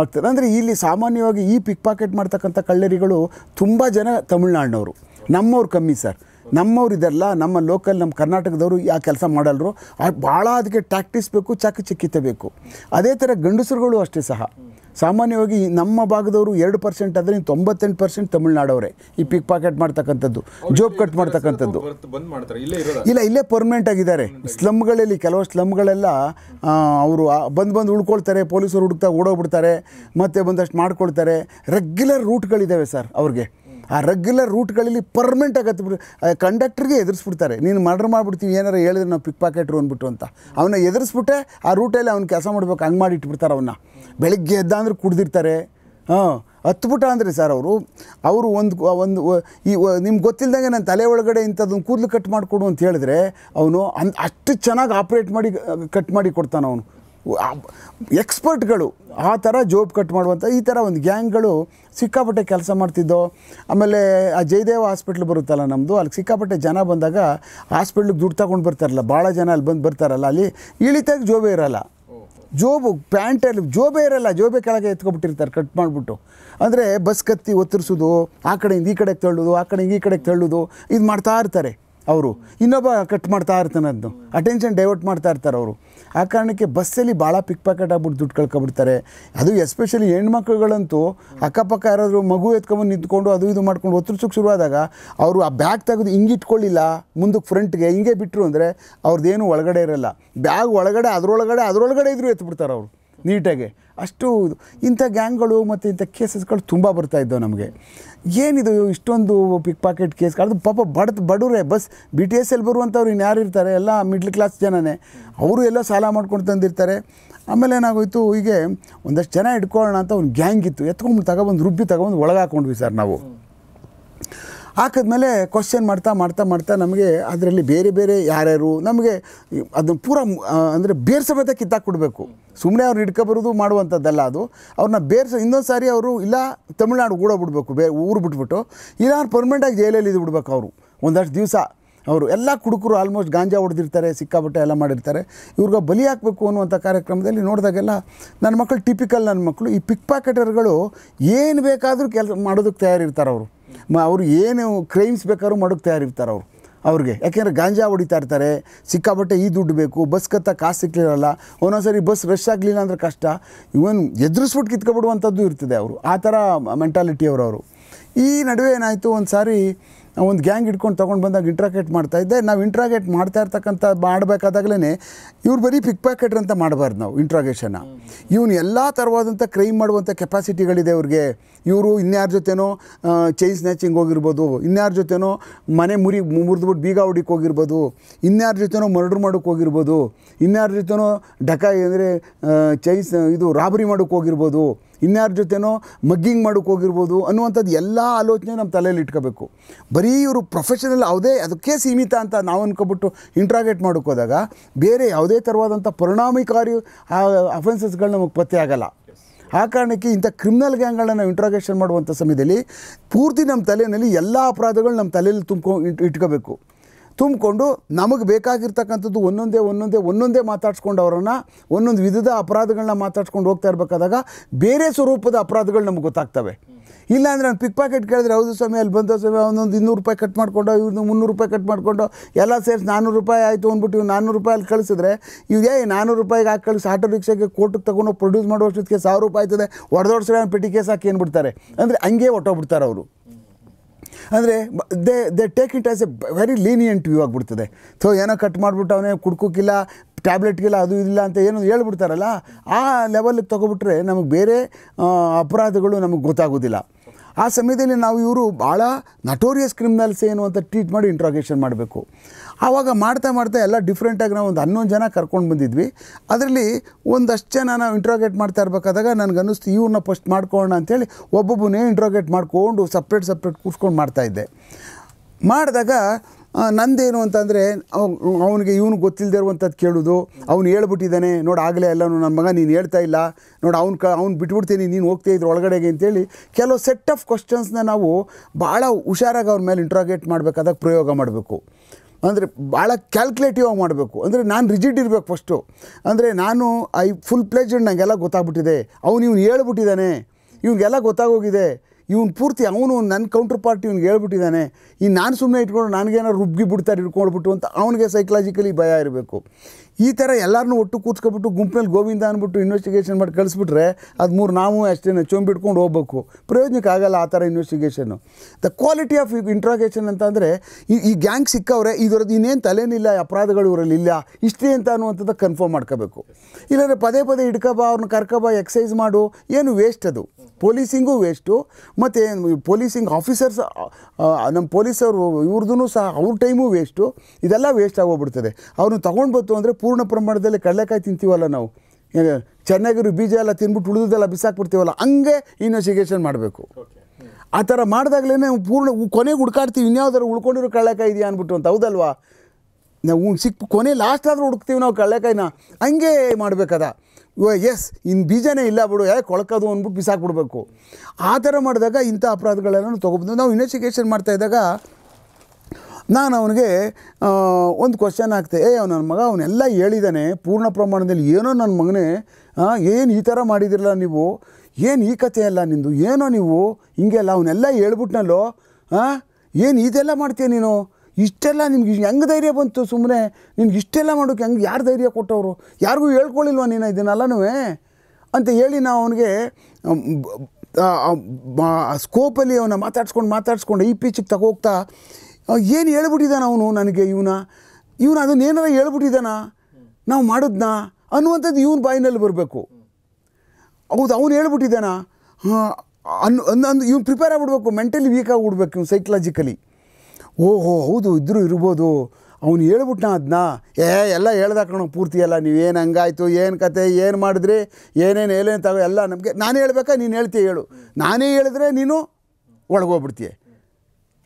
ಆಗ್ತದೆ ಅಂದರೆ ಇಲ್ಲಿ ಸಾಮಾನ್ಯವಾಗಿ ಈ ಪಿಕ್ ಪಾಕೆಟ್ ಮಾಡ್ತಕ್ಕಂಥ ಕಳ್ಳರಿಗಳು ತುಂಬ ಜನ ತಮಿಳ್ನಾಡಿನವರು ನಮ್ಮವ್ರು ಕಮ್ಮಿ ಸರ್ ನಮ್ಮವ್ರು ಇದರಲ್ಲ ನಮ್ಮ ಲೋಕಲ್ ನಮ್ಮ ಕರ್ನಾಟಕದವರು ಯಾವ ಕೆಲಸ ಮಾಡಲ್ರು ಭಾಳ ಅದಕ್ಕೆ ಟ್ಯಾಕ್ಟಿಸ್ ಬೇಕು ಚಕ್ಕ ಬೇಕು ಅದೇ ಥರ ಗಂಡಸರುಗಳು ಅಷ್ಟೇ ಸಹ ಸಾಮಾನ್ಯವಾಗಿ ನಮ್ಮ ಭಾಗದವರು ಎರಡು ಪರ್ಸೆಂಟ್ ಆದರೆ ತೊಂಬತ್ತೆಂಟು ಪರ್ಸೆಂಟ್ ತಮಿಳ್ನಾಡವರೇ ಈ ಪಿಕ್ ಪಾಕೆಟ್ ಮಾಡ್ತಕ್ಕಂಥದ್ದು ಜೋಬ್ ಕಟ್ ಮಾಡ್ತಕ್ಕಂಥದ್ದು ಇಲ್ಲ ಇಲ್ಲೇ ಪರ್ಮನೆಂಟ್ ಆಗಿದ್ದಾರೆ ಸ್ಲಮ್ಗಳಲ್ಲಿ ಕೆಲವು ಸ್ಲಮ್ಗಳೆಲ್ಲ ಅವರು ಬಂದು ಬಂದು ಉಳ್ಕೊಳ್ತಾರೆ ಪೊಲೀಸರು ಹುಡುಕ್ತಾ ಓಡೋಗ್ಬಿಡ್ತಾರೆ ಮತ್ತೆ ಬಂದಷ್ಟು ಮಾಡ್ಕೊಳ್ತಾರೆ ರೆಗ್ಯುಲರ್ ರೂಟ್ಗಳಿದ್ದಾವೆ ಸರ್ ಅವ್ರಿಗೆ ಆ ರೆಗ್ಯುಲರ್ ರೂಟ್ಗಳಲ್ಲಿ ಪರ್ಮನೆಂಟ್ ಆಗತ್ತೆ ಕಂಡಕ್ಟ್ರಿಗೆ ಎದುರಿಸ್ಬಿಡ್ತಾರೆ ನೀನು ಮರ್ಡರ್ ಮಾಡಿಬಿಡ್ತೀವಿ ಏನಾರು ಹೇಳಿದ್ರೆ ನಾವು ಪಿಕ್ ಪಾಕೆಟ್ರು ಅಂದ್ಬಿಟ್ಟು ಅಂತ ಅವನ್ನ ಎದುರಿಸ್ಬಿಟ್ಟೆ ಆ ರೂಟಲ್ಲಿ ಅವ್ನು ಕೆಲಸ ಮಾಡ್ಬೇಕು ಹಂಗೆ ಮಾಡಿಟ್ಬಿಡ್ತಾರೆ ಅವನ್ನ ಬೆಳಗ್ಗೆ ಎದ್ದ ಅಂದ್ರೆ ಕುಡ್ದಿರ್ತಾರೆ ಹಾಂ ಹತ್ಬಿಟ್ಟ ಅಂದರೆ ಸರ್ ಅವರು ಅವರು ಒಂದು ಒಂದು ಈ ನಿಮ್ಗೆ ಗೊತ್ತಿಲ್ಲದಂಗೆ ನನ್ನ ತಲೆ ಒಳಗಡೆ ಇಂಥದ್ದೊಂದು ಕೂದಲು ಕಟ್ ಮಾಡಿಕೊಡು ಅಂತ ಹೇಳಿದ್ರೆ ಅವನು ಅನ್ ಅಷ್ಟು ಚೆನ್ನಾಗಿ ಆಪ್ರೇಟ್ ಮಾಡಿ ಕಟ್ ಮಾಡಿ ಕೊಡ್ತಾನೆ ಅವನು ಎಕ್ಸ್ಪರ್ಟ್ಗಳು ಆ ಥರ ಜೋಬ್ ಕಟ್ ಮಾಡುವಂಥ ಈ ಥರ ಒಂದು ಗ್ಯಾಂಗ್ಗಳು ಸಿಕ್ಕಾಪಟ್ಟೆ ಕೆಲಸ ಮಾಡ್ತಿದ್ದೋ ಆಮೇಲೆ ಆ ಜಯದೇವ ಹಾಸ್ಪಿಟ್ಲ್ ಬರುತ್ತಲ್ಲ ನಮ್ಮದು ಅಲ್ಲಿ ಸಿಕ್ಕಾಪಟ್ಟೆ ಜನ ಬಂದಾಗ ಹಾಸ್ಪಿಟ್ಲಿಗೆ ದುಡ್ಡು ತಗೊಂಡು ಬರ್ತಾರಲ್ಲ ಭಾಳ ಜನ ಅಲ್ಲಿ ಬಂದು ಬರ್ತಾರಲ್ಲ ಅಲ್ಲಿ ಇಳಿತಾಗ ಜೋಬೇ ಇರಲ್ಲ ಜೋಬು ಪ್ಯಾಂಟಲ್ಲಿ ಜೋಬೇ ಇರಲ್ಲ ಜೋಬೆ ಕೆಳಗೆ ಎತ್ಕೊಬಿಟ್ಟಿರ್ತಾರೆ ಕಟ್ ಮಾಡಿಬಿಟ್ಟು ಅಂದರೆ ಬಸ್ ಕತ್ತಿ ಒತ್ತರಿಸೋದು ಆ ಕಡೆಯಿಂದ ಈ ಕಡೆಗೆ ತಳ್ಳೋದು ಆ ಕಡೆಯಿಂದ ಈ ಕಡೆಗೆ ತಳ್ಳೋದು ಇದು ಮಾಡ್ತಾ ಇರ್ತಾರೆ ಅವರು ಇನ್ನೊಬ್ಬ ಕಟ್ ಮಾಡ್ತಾ ಇರ್ತಾನೆ ಅದನ್ನು ಅಟೆನ್ಷನ್ ಡೈವರ್ಟ್ ಮಾಡ್ತಾ ಇರ್ತಾರೆ ಅವರು ಆ ಕಾರಣಕ್ಕೆ ಬಸ್ಸಲ್ಲಿ ಭಾಳ ಪಿಕ್ ಪ್ಯಾಕೆಟ್ ಆಗ್ಬಿಟ್ಟು ದುಡ್ಡು ಕಳ್ಕೊಬಿಡ್ತಾರೆ ಅದು ಎಸ್ಪೆಷಲಿ ಹೆಣ್ಮಕ್ಳುಗಳಂತೂ ಅಕ್ಕಪಕ್ಕ ಯಾರಾದರೂ ಮಗು ಎತ್ಕೊಂಬಂದು ನಿಂತ್ಕೊಂಡು ಅದು ಇದು ಮಾಡ್ಕೊಂಡು ಒತ್ತರ್ಸೋಕ್ಕೆ ಶುರುವಾದಾಗ ಅವರು ಆ ಬ್ಯಾಗ್ ತೆಗೆದು ಹಿಂಗೆ ಇಟ್ಕೊಳ್ಳಿಲ್ಲ ಮುಂದಕ್ಕೆ ಫ್ರಂಟ್ಗೆ ಹಿಂಗೆ ಬಿಟ್ಟರು ಅಂದರೆ ಅವ್ರದ್ದೇನು ಒಳಗಡೆ ಇರಲ್ಲ ಬ್ಯಾಗ್ ಒಳಗಡೆ ಅದರೊಳಗಡೆ ಅದರೊಳಗಡೆ ಇದ್ರೂ ಎತ್ಬಿಡ್ತಾರೆ ಅವರು ನೀಟಾಗಿ ಅಷ್ಟು ಇಂಥ ಗ್ಯಾಂಗ್ಗಳು ಮತ್ತು ಇಂಥ ಕೇಸಸ್ಗಳು ತುಂಬ ಬರ್ತಾಯಿದ್ದವು ನಮಗೆ ಏನಿದು ಇಷ್ಟೊಂದು ಪಿಕ್ ಪಾಕೆಟ್ ಕೇಸ್ ಅದು ಪಾಪ ಬಡ ಬಡವ್ರೆ ಬಸ್ ಬಿ ಟಿ ಎಸ್ ಎಲ್ಲಿ ಬರುವಂಥವ್ರು ಇನ್ಯಾರು ಇರ್ತಾರೆ ಎಲ್ಲ ಮಿಡ್ಲ್ ಕ್ಲಾಸ್ ಜನನೇ ಅವರು ಎಲ್ಲ ಸಾಲ ಮಾಡ್ಕೊಂಡು ತಂದಿರ್ತಾರೆ ಆಮೇಲೆ ಏನಾಗೋಯ್ತು ಹೀಗೆ ಒಂದಷ್ಟು ಜನ ಇಟ್ಕೊಳ್ಳೋಣ ಅಂತ ಒಂದು ಗ್ಯಾಂಗ್ ಇತ್ತು ಎತ್ಕೊಂಡು ತಗೊಬಂದು ರುಬ್ಬಿ ತಗೊಬಂದು ಒಳಗೆ ಹಾಕ್ಕೊಂಡ್ವಿ ಸರ್ ನಾವು ಹಾಕಿದ್ಮೇಲೆ ಕ್ವಶನ್ ಮಾಡ್ತಾ ಮಾಡ್ತಾ ಮಾಡ್ತಾ ನಮಗೆ ಅದರಲ್ಲಿ ಬೇರೆ ಬೇರೆ ಯಾರ್ಯಾರು ನಮಗೆ ಅದನ್ನು ಪೂರ ಅಂದರೆ ಬೇರೆ ಸಮೇತ ಕೊಡಬೇಕು ಸುಮ್ಮನೆ ಅವ್ರು ಹಿಡ್ಕೊಬರೋದು ಮಾಡುವಂಥದ್ದಲ್ಲ ಅದು ಅವ್ರನ್ನ ಬೇರ್ಸ ಇನ್ನೊಂದು ಸಾರಿ ಅವರು ಇಲ್ಲ ತಮಿಳ್ನಾಡು ಓಡೋಗ್ಬಿಡ್ಬೇಕು ಬೇ ಊರು ಬಿಟ್ಬಿಟ್ಟು ಇಲ್ಲ ಅವ್ರು ಪರ್ಮನೆಂಟಾಗಿ ಜೈಲಲ್ಲಿ ಇದು ಬಿಡ್ಬೇಕು ಅವರು ಒಂದಷ್ಟು ದಿವಸ ಅವರು ಎಲ್ಲ ಕುಡುಕರು ಆಲ್ಮೋಸ್ಟ್ ಗಾಂಜಾ ಹೊಡೆದಿರ್ತಾರೆ ಸಿಕ್ಕಾಪಟ್ಟೆ ಎಲ್ಲ ಮಾಡಿರ್ತಾರೆ ಇವ್ರಿಗೆ ಬಲಿ ಹಾಕಬೇಕು ಅನ್ನುವಂಥ ಕಾರ್ಯಕ್ರಮದಲ್ಲಿ ನೋಡಿದಾಗೆಲ್ಲ ನನ್ನ ಮಕ್ಕಳು ಟಿಪಿಕಲ್ ನನ್ನ ಮಕ್ಕಳು ಈ ಪಿಕ್ ಪಾಕೆಟರ್ಗಳು ಏನು ಬೇಕಾದರೂ ಕೆಲಸ ಮಾಡೋದಕ್ಕೆ ತಯಾರಿರ್ತಾರೆ ಅವರು ಮ ಅವರು ಏನು ಕ್ರೈಮ್ಸ್ ಬೇಕಾದ್ರೂ ಮಾಡೋಕ್ಕೆ ತಯಾರಿರ್ತಾರೆ ಅವರು ಅವ್ರಿಗೆ ಯಾಕೆಂದರೆ ಗಾಂಜಾ ಹೊಡಿತಾ ಇರ್ತಾರೆ ಸಿಕ್ಕಾಪಟ್ಟೆ ಈ ದುಡ್ಡು ಬೇಕು ಬಸ್ ಕತ್ತ ಕಾಸು ಸಿಕ್ಲಿರಲ್ಲ ಒಂದೊಂದ್ಸರಿ ಬಸ್ ರಶ್ ಆಗಲಿಲ್ಲ ಅಂದರೆ ಕಷ್ಟ ಇವನ್ ಎದುರಿಸ್ಬಿಟ್ಟು ಕಿತ್ಕೊಬಿಡುವಂಥದ್ದು ಇರ್ತದೆ ಅವರು ಆ ಥರ ಮೆಂಟಾಲಿಟಿ ಅವರು ಈ ನಡುವೆ ಏನಾಯಿತು ಒಂದು ಸಾರಿ ಒಂದು ಗ್ಯಾಂಗ್ ಇಟ್ಕೊಂಡು ತೊಗೊಂಡು ಬಂದಾಗ ಇಂಟ್ರಾಗೇಟ್ ಮಾಡ್ತಾಯಿದ್ದೆ ನಾವು ಇಂಟ್ರಾಗೇಟ್ ಮಾಡ್ತಾ ಇರ್ತಕ್ಕಂಥ ಮಾಡಬೇಕಾದಾಗಲೇ ಇವ್ರು ಬರೀ ಪಿಕ್ ಪ್ಯಾಕೆಟ್ರ್ ಅಂತ ಮಾಡಬಾರ್ದು ನಾವು ಇಂಟ್ರಾಗೇಷನ್ನ ಇವನು ಎಲ್ಲ ಥರವಾದಂಥ ಕ್ರೈಮ್ ಮಾಡುವಂಥ ಕೆಪಾಸಿಟಿಗಳಿದೆ ಅವ್ರಿಗೆ ಇವರು ಇನ್ಯಾರ ಜೊತೆನೋ ಚೈನ್ ಸ್ನ್ಯಾಚಿಂಗ್ ಹೋಗಿರ್ಬೋದು ಇನ್ಯಾರ ಜೊತೆನೋ ಮನೆ ಮುರಿ ಮುರಿದ್ಬಿಟ್ಟು ಬೀಗ ಹೊಡಿಕ್ ಹೋಗಿರ್ಬೋದು ಇನ್ಯಾರ ಜೊತೆನೋ ಮರ್ಡ್ರ್ ಮಾಡೋಕ್ಕೆ ಹೋಗಿರ್ಬೋದು ಇನ್ಯಾರ ಜೊತೆನೋ ಡಕಾಯಿ ಅಂದರೆ ಚೈನ್ಸ್ ಇದು ರಾಬರಿ ಮಾಡೋಕ್ಕೆ ಹೋಗಿರ್ಬೋದು ಇನ್ಯಾರ ಜೊತೆನೋ ಮಗ್ಗಿಂಗ್ ಮಾಡೋಕ್ಕೆ ಹೋಗಿರ್ಬೋದು ಅನ್ನುವಂಥದ್ದು ಎಲ್ಲ ಆಲೋಚನೆ ನಮ್ಮ ತಲೆಯಲ್ಲಿ ಇಟ್ಕೋಬೇಕು ಬರೀ ಇವರು ಪ್ರೊಫೆಷನಲ್ ಯಾವುದೇ ಅದಕ್ಕೆ ಸೀಮಿತ ಅಂತ ನಾವು ಅನ್ಕೊಬಿಟ್ಟು ಇಂಟ್ರಾಗೇಟ್ ಮಾಡೋಕ್ಕೋದಾಗ ಬೇರೆ ಯಾವುದೇ ಥರವಾದಂಥ ಪರಿಣಾಮಕಾರಿ ಅಫೆನ್ಸಸ್ಗಳು ನಮಗೆ ಪತ್ತೆ ಆಗಲ್ಲ ಆ ಕಾರಣಕ್ಕೆ ಇಂಥ ಕ್ರಿಮಿನಲ್ ಗ್ಯಾಂಗ್ಗಳನ್ನ ನಾವು ಇಂಟ್ರಾಗೇಷನ್ ಮಾಡುವಂಥ ಸಮಯದಲ್ಲಿ ಪೂರ್ತಿ ನಮ್ಮ ತಲೆಯಲ್ಲಿ ಎಲ್ಲ ಅಪರಾಧಗಳು ನಮ್ಮ ತಲೆಯಲ್ಲಿ ತುಂಬ್ಕೊ ಇಟ್ಕೋಬೇಕು ತುಂಬಿಕೊಂಡು ನಮಗೆ ಬೇಕಾಗಿರ್ತಕ್ಕಂಥದ್ದು ಒಂದೊಂದೇ ಒಂದೊಂದೇ ಒಂದೊಂದೇ ಮಾತಾಡ್ಸ್ಕೊಂಡು ಅವರನ್ನು ಒಂದೊಂದು ವಿಧದ ಅಪರಾಧಗಳನ್ನ ಮಾತಾಡ್ಸ್ಕೊಂಡು ಹೋಗ್ತಾ ಇರಬೇಕಾದಾಗ ಬೇರೆ ಸ್ವರೂಪದ ಅಪರಾಧಗಳು ನಮ್ಗೆ ಗೊತ್ತಾಗ್ತವೆ ಇಲ್ಲ ಅಂದರೆ ನಾನು ಪಿಕ್ ಪಾಕೆಟ್ ಕೇಳಿದ್ರೆ ಹೌದು ಸ್ವಾಮಿ ಅಲ್ಲಿ ಬಂದ ಸ್ವಾಮಿ ಅವನೊಂದು ಇನ್ನೂರು ರೂಪಾಯಿ ಕಟ್ ಮಾಡಿಕೊಂಡು ಇವ್ರನ್ನ ಮುನ್ನೂರು ರೂಪಾಯಿ ಕಟ್ ಮಾಡಿಕೊಂಡು ಎಲ್ಲ ಸೇರಿಸಿ ನಾನ್ನೂರು ರೂಪಾಯಿ ಆಯಿತು ಅಂದ್ಬಿಟ್ಟು ಇವ್ರು ನಾನ್ನೂರು ರೂಪಾಯಿ ಅಲ್ಲಿ ಕಳಿಸಿದ್ರೆ ಇವ್ಗೆ ನಾನ್ನೂರು ರೂಪಾಯಿಗೆ ಹಾಕಿ ಕಳಿಸಿ ಆಟೋ ರಿಕ್ಷಾಗೆ ಕೋರ್ಟಿಗೆ ತಗೊಂಡು ಪ್ರೊಡ್ಯೂಸ್ ಮಾಡುವಷ್ಟಕ್ಕೆ ಸಾವಿರ ರೂಪಾಯಿ ಆಯ್ತದೆ ಹೊಡೆದೋಡ್ಸ್ರೆ ಅವ್ನು ಪೆಟ್ಟಿ ಕೇಸ್ ಹಾಕಿ ಏನು ಬಿಡ್ತಾರೆ ಅಂದರೆ ಹಂಗೆ ಹೊಟ್ಟೋಗ್ಬಿಡ್ತಾರೆ ಅವರು ಅಂದರೆ they they take it as a very lenient view ಆಗಿಬಿಡ್ತದೆ ಸೊ ಏನೋ ಕಟ್ ಮಾಡಿಬಿಟ್ಟು ಅವನೇ ಕುಡ್ಕೋಕ್ಕಿಲ್ಲ ಟ್ಯಾಬ್ಲೆಟ್ಗೆಲ್ಲ ಅದು ಇಲ್ಲ ಅಂತ ಏನು ಹೇಳ್ಬಿಡ್ತಾರಲ್ಲ ಆ ಲೆವೆಲ್ಗೆ ತೊಗೊಬಿಟ್ರೆ ನಮಗೆ ಬೇರೆ ಅಪರಾಧಗಳು ನಮಗೆ ಗೊತ್ತಾಗೋದಿಲ್ಲ ಆ ಸಮಯದಲ್ಲಿ ನಾವು ಇವರು ಭಾಳ ನಟೋರಿಯಸ್ ಕ್ರಿಮಿನಲ್ಸ್ ಏನು ಅಂತ ಟ್ರೀಟ್ ಮಾಡಿ ಇಂಟ್ರಾಗೇಷನ್ ಮಾಡಬೇಕು ಆವಾಗ ಮಾಡ್ತಾ ಮಾಡ್ತಾ ಎಲ್ಲ ಡಿಫ್ರೆಂಟಾಗಿ ನಾವು ಒಂದು ಹನ್ನೊಂದು ಜನ ಕರ್ಕೊಂಡು ಬಂದಿದ್ವಿ ಅದರಲ್ಲಿ ಒಂದಷ್ಟು ಜನ ನಾವು ಇಂಟ್ರಾಗೇಟ್ ಮಾಡ್ತಾ ಇರಬೇಕಾದಾಗ ಅನ್ನಿಸ್ತು ಇವ್ರನ್ನ ಫಸ್ಟ್ ಮಾಡ್ಕೊಳ್ಳೋಣ ಅಂಥೇಳಿ ಒಬ್ಬೊಬ್ಬನೇ ಇಂಟ್ರಾಗೇಟ್ ಮಾಡಿಕೊಂಡು ಸಪ್ರೇಟ್ ಸಪ್ರೇಟ್ ಕೂರ್ಸ್ಕೊಂಡು ಮಾಡ್ತಾಯಿದ್ದೆ ಮಾಡಿದಾಗ ನಂದೇನು ಅಂತಂದರೆ ಅವನಿಗೆ ಇವನು ಗೊತ್ತಿಲ್ಲದೆ ಇರುವಂಥದ್ದು ಕೇಳೋದು ಅವ್ನು ಹೇಳ್ಬಿಟ್ಟಿದ್ದಾನೆ ನೋಡಿ ಆಗಲೇ ಎಲ್ಲನೂ ನನ್ನ ಮಗ ನೀನು ಹೇಳ್ತಾ ಇಲ್ಲ ನೋಡಿ ಅವ್ನು ಕ ಅವ್ನು ಬಿಟ್ಬಿಡ್ತೀನಿ ನೀನು ಹೋಗ್ತಾ ಇದ್ರು ಒಳಗಡೆಗೆ ಅಂತೇಳಿ ಕೆಲವು ಸೆಟ್ ಆಫ್ ಕ್ವಶನ್ಸ್ನ ನಾವು ಭಾಳ ಹುಷಾರಾಗಿ ಅವ್ರ ಮೇಲೆ ಇಂಟ್ರಾಗೇಟ್ ಮಾಡಬೇಕಾದಾಗ ಪ್ರಯೋಗ ಮಾಡಬೇಕು ಅಂದರೆ ಭಾಳ ಕ್ಯಾಲ್ಕುಲೇಟಿವ್ ಆಗಿ ಮಾಡಬೇಕು ಅಂದರೆ ನಾನು ರಿಜಿಡ್ ಇರಬೇಕು ಫಸ್ಟು ಅಂದರೆ ನಾನು ಐ ಫುಲ್ ಪ್ಲೇಜಡ್ ನನಗೆಲ್ಲ ಗೊತ್ತಾಗ್ಬಿಟ್ಟಿದೆ ಅವನು ಇವನು ಹೇಳ್ಬಿಟ್ಟಿದ್ದಾನೆ ಇವನಿಗೆಲ್ಲ ಗೊತ್ತಾಗೋಗಿದೆ ಇವನು ಪೂರ್ತಿ ಅವನು ನನ್ನ ಕೌಂಟರ್ ಪಾರ್ಟಿ ಇವ್ನಿಗೆ ಹೇಳ್ಬಿಟ್ಟಿದ್ದಾನೆ ಈ ನಾನು ಸುಮ್ಮನೆ ಇಟ್ಕೊಂಡು ನನಗೇನೋ ರುಬ್ಬಿ ಬಿಡ್ತಾರೆ ಇಟ್ಕೊಂಡ್ಬಿಟ್ಟು ಅಂತ ಅವನಿಗೆ ಸೈಕಲಾಜಿಕಲಿ ಭಯ ಇರಬೇಕು ಈ ಥರ ಎಲ್ಲರನ್ನೂ ಒಟ್ಟು ಕೂತ್ಕೊಬಿಟ್ಟು ಗುಂಪಿನಲ್ಲಿ ಗೋವಿಂದ ಅಂದ್ಬಿಟ್ಟು ಇನ್ವೆಸ್ಟಿಗೇಷನ್ ಮಾಡಿ ಕಳಿಸ್ಬಿಟ್ರೆ ಅದು ಮೂರು ನಾವು ಅಷ್ಟೇ ಚೊಂಬಿಟ್ಕೊಂಡು ಹೋಗ್ಬೇಕು ಪ್ರಯೋಜನಕ್ಕೆ ಆಗಲ್ಲ ಆ ಥರ investigation the quality of interrogation ಅಂತಂದರೆ ಈ ಈ ಗ್ಯಾಂಗ್ ಸಿಕ್ಕವ್ರೆ ಇದರದ್ದು ಇನ್ನೇನು ತಲೆನಿಲ್ಲ ಅಪರಾಧಗಳು ಇವರಲ್ಲಿ ಇಲ್ಲ ಇಷ್ಟೇ ಅಂತ ಅನ್ನುವಂಥದ್ದು ಕನ್ಫರ್ಮ್ ಮಾಡ್ಕೋಬೇಕು ಇಲ್ಲಾಂದರೆ ಪದೇ ಪದೇ ಹಿಡ್ಕೊಬ ಅವ್ರನ್ನ ಕರ್ಕೊಬ ಎಕ್ಸೈಸ್ ಮಾಡು ಏನು ವೇಸ್ಟ್ ಅದು ಪೊಲೀಸಿಂಗೂ ವೇಸ್ಟು ಮತ್ತು ಪೊಲೀಸಿಂಗ್ ಆಫೀಸರ್ಸ್ ನಮ್ಮ ಪೊಲೀಸರು ಇವ್ರದ್ದು ಸಹ ಅವ್ರ ಟೈಮು ವೇಸ್ಟು ಇದೆಲ್ಲ ವೇಸ್ಟ್ ಆಗೋಗ್ಬಿಡ್ತದೆ ಅವ್ರನ್ನ ಬಂತು ಅಂದರೆ ಪೂರ್ಣ ಪ್ರಮಾಣದಲ್ಲಿ ಕಡಲೆಕಾಯಿ ತಿಂತೀವಲ್ಲ ನಾವು ಚೆನ್ನಾಗಿರು ಬೀಜ ಎಲ್ಲ ತಿನ್ಬಿಟ್ಟು ಉಳಿದುದೆಲ್ಲ ಬಿಸಾಕ್ಬಿಡ್ತೀವಲ್ಲ ಹಂಗೆ ಇನ್ವೆಸ್ಟಿಗೇಷನ್ ಮಾಡಬೇಕು ಆ ಥರ ಮಾಡಿದಾಗಲೇ ಪೂರ್ಣ ಕೊನೆಗೆ ಹುಡ್ಕಾಡ್ತೀವಿ ಇನ್ಯಾವ್ದಾರು ಉಳ್ಕೊಂಡಿರೋ ಕಡಲೆಕಾಯಿ ಇದೆಯಾ ಅಂದ್ಬಿಟ್ಟು ಅಂತ ಹೌದಲ್ವಾ ನಾವು ಸಿಕ್ ಕೊನೆ ಲಾಸ್ಟ್ ಆದರೂ ಹುಡುಕ್ತೀವಿ ನಾವು ಕಡಲೆಕಾಯಿನ ಹಂಗೆ ಮಾಡಬೇಕದ ಎಸ್ ಇನ್ನು ಬೀಜನೇ ಇಲ್ಲ ಬಿಡು ಯಾಕೆ ಕೊಳಕೋದು ಅಂದ್ಬಿಟ್ಟು ಬಿಸಾಕ್ಬಿಡ್ಬೇಕು ಆ ಥರ ಮಾಡಿದಾಗ ಇಂಥ ಅಪರಾಧಗಳೆಲ್ಲ ತೊಗೊಬೋದು ನಾವು ಇನ್ವೆಸ್ಟಿಗೇಷನ್ ಮಾಡ್ತಾಯಿದ್ದಾಗ ನಾನು ಅವನಿಗೆ ಒಂದು ಕ್ವಶನ್ ಆಗ್ತೆ ಏ ಅವ್ನು ನನ್ನ ಮಗ ಅವನ್ನೆಲ್ಲ ಹೇಳಿದ್ದಾನೆ ಪೂರ್ಣ ಪ್ರಮಾಣದಲ್ಲಿ ಏನೋ ನನ್ನ ಮಗನೇ ಏನು ಈ ಥರ ಮಾಡಿದಿರಲ್ಲ ನೀವು ಏನು ಈ ಕಥೆ ಅಲ್ಲ ನಿಂದು ಏನೋ ನೀವು ಹಿಂಗೆಲ್ಲ ಅವನ್ನೆಲ್ಲ ಹೇಳ್ಬಿಟ್ನಲ್ಲೋ ಹಾಂ ಏನು ಇದೆಲ್ಲ ಮಾಡ್ತೀಯ ನೀನು ಇಷ್ಟೆಲ್ಲ ನಿಮ್ಗೆ ಹೆಂಗೆ ಧೈರ್ಯ ಬಂತು ಸುಮ್ಮನೆ ನಿನ್ಗೆ ಇಷ್ಟೆಲ್ಲ ಮಾಡೋಕೆ ಹೆಂಗೆ ಯಾರು ಧೈರ್ಯ ಕೊಟ್ಟವರು ಯಾರಿಗೂ ಹೇಳ್ಕೊಳ್ಳಿಲ್ವ ನೀನು ಇದನ್ನೆಲ್ಲನೂ ಅಂತ ಹೇಳಿ ನಾವು ಅವನಿಗೆ ಸ್ಕೋಪಲ್ಲಿ ಅವನ್ನ ಮಾತಾಡ್ಸ್ಕೊಂಡು ಮಾತಾಡ್ಸ್ಕೊಂಡು ಈ ಪೀಚಿಗೆ ತಗೋಗ್ತಾ ಏನು ಹೇಳ್ಬಿಟ್ಟಿದ್ದಾನ ಅವನು ನನಗೆ ಇವನ ಇವನು ಏನಾರ ಹೇಳ್ಬಿಟ್ಟಿದ್ದಾನ ನಾವು ಮಾಡಿದ್ನಾ ಅನ್ನುವಂಥದ್ದು ಇವನ ಬಾಯಿನಲ್ಲಿ ಬರಬೇಕು ಹೌದು ಅವನು ಹೇಳ್ಬಿಟ್ಟಿದ್ದಾನ ಅನ್ ಅಂದು ಇವ್ನು ಪ್ರಿಪೇರ್ ಆಗಿಬಿಡ್ಬೇಕು ಮೆಂಟಲಿ ವೀಕ್ ಆಗಿಬಿಡ್ಬೇಕು ಇವ್ನು ಸೈಕಲಾಜಿಕಲಿ ಓಹೋ ಹೌದು ಇದ್ರೂ ಇರ್ಬೋದು ಅವನು ಹೇಳ್ಬಿಟ್ನ ಅದನ್ನ ಏ ಎಲ್ಲ ಹೇಳ್ದ ಪೂರ್ತಿ ಎಲ್ಲ ಏನು ಹಂಗಾಯ್ತು ಏನು ಕತೆ ಏನು ಮಾಡಿದ್ರಿ ಏನೇನು ಹೇಳೇನು ತಗೋ ಎಲ್ಲ ನಮಗೆ ನಾನೇ ಹೇಳ್ಬೇಕಾ ನೀನು ಹೇಳ್ತೀಯ ಹೇಳು ನಾನೇ ಹೇಳಿದ್ರೆ ನೀನು ಒಳಗೋಗ್ಬಿಡ್ತೀಯ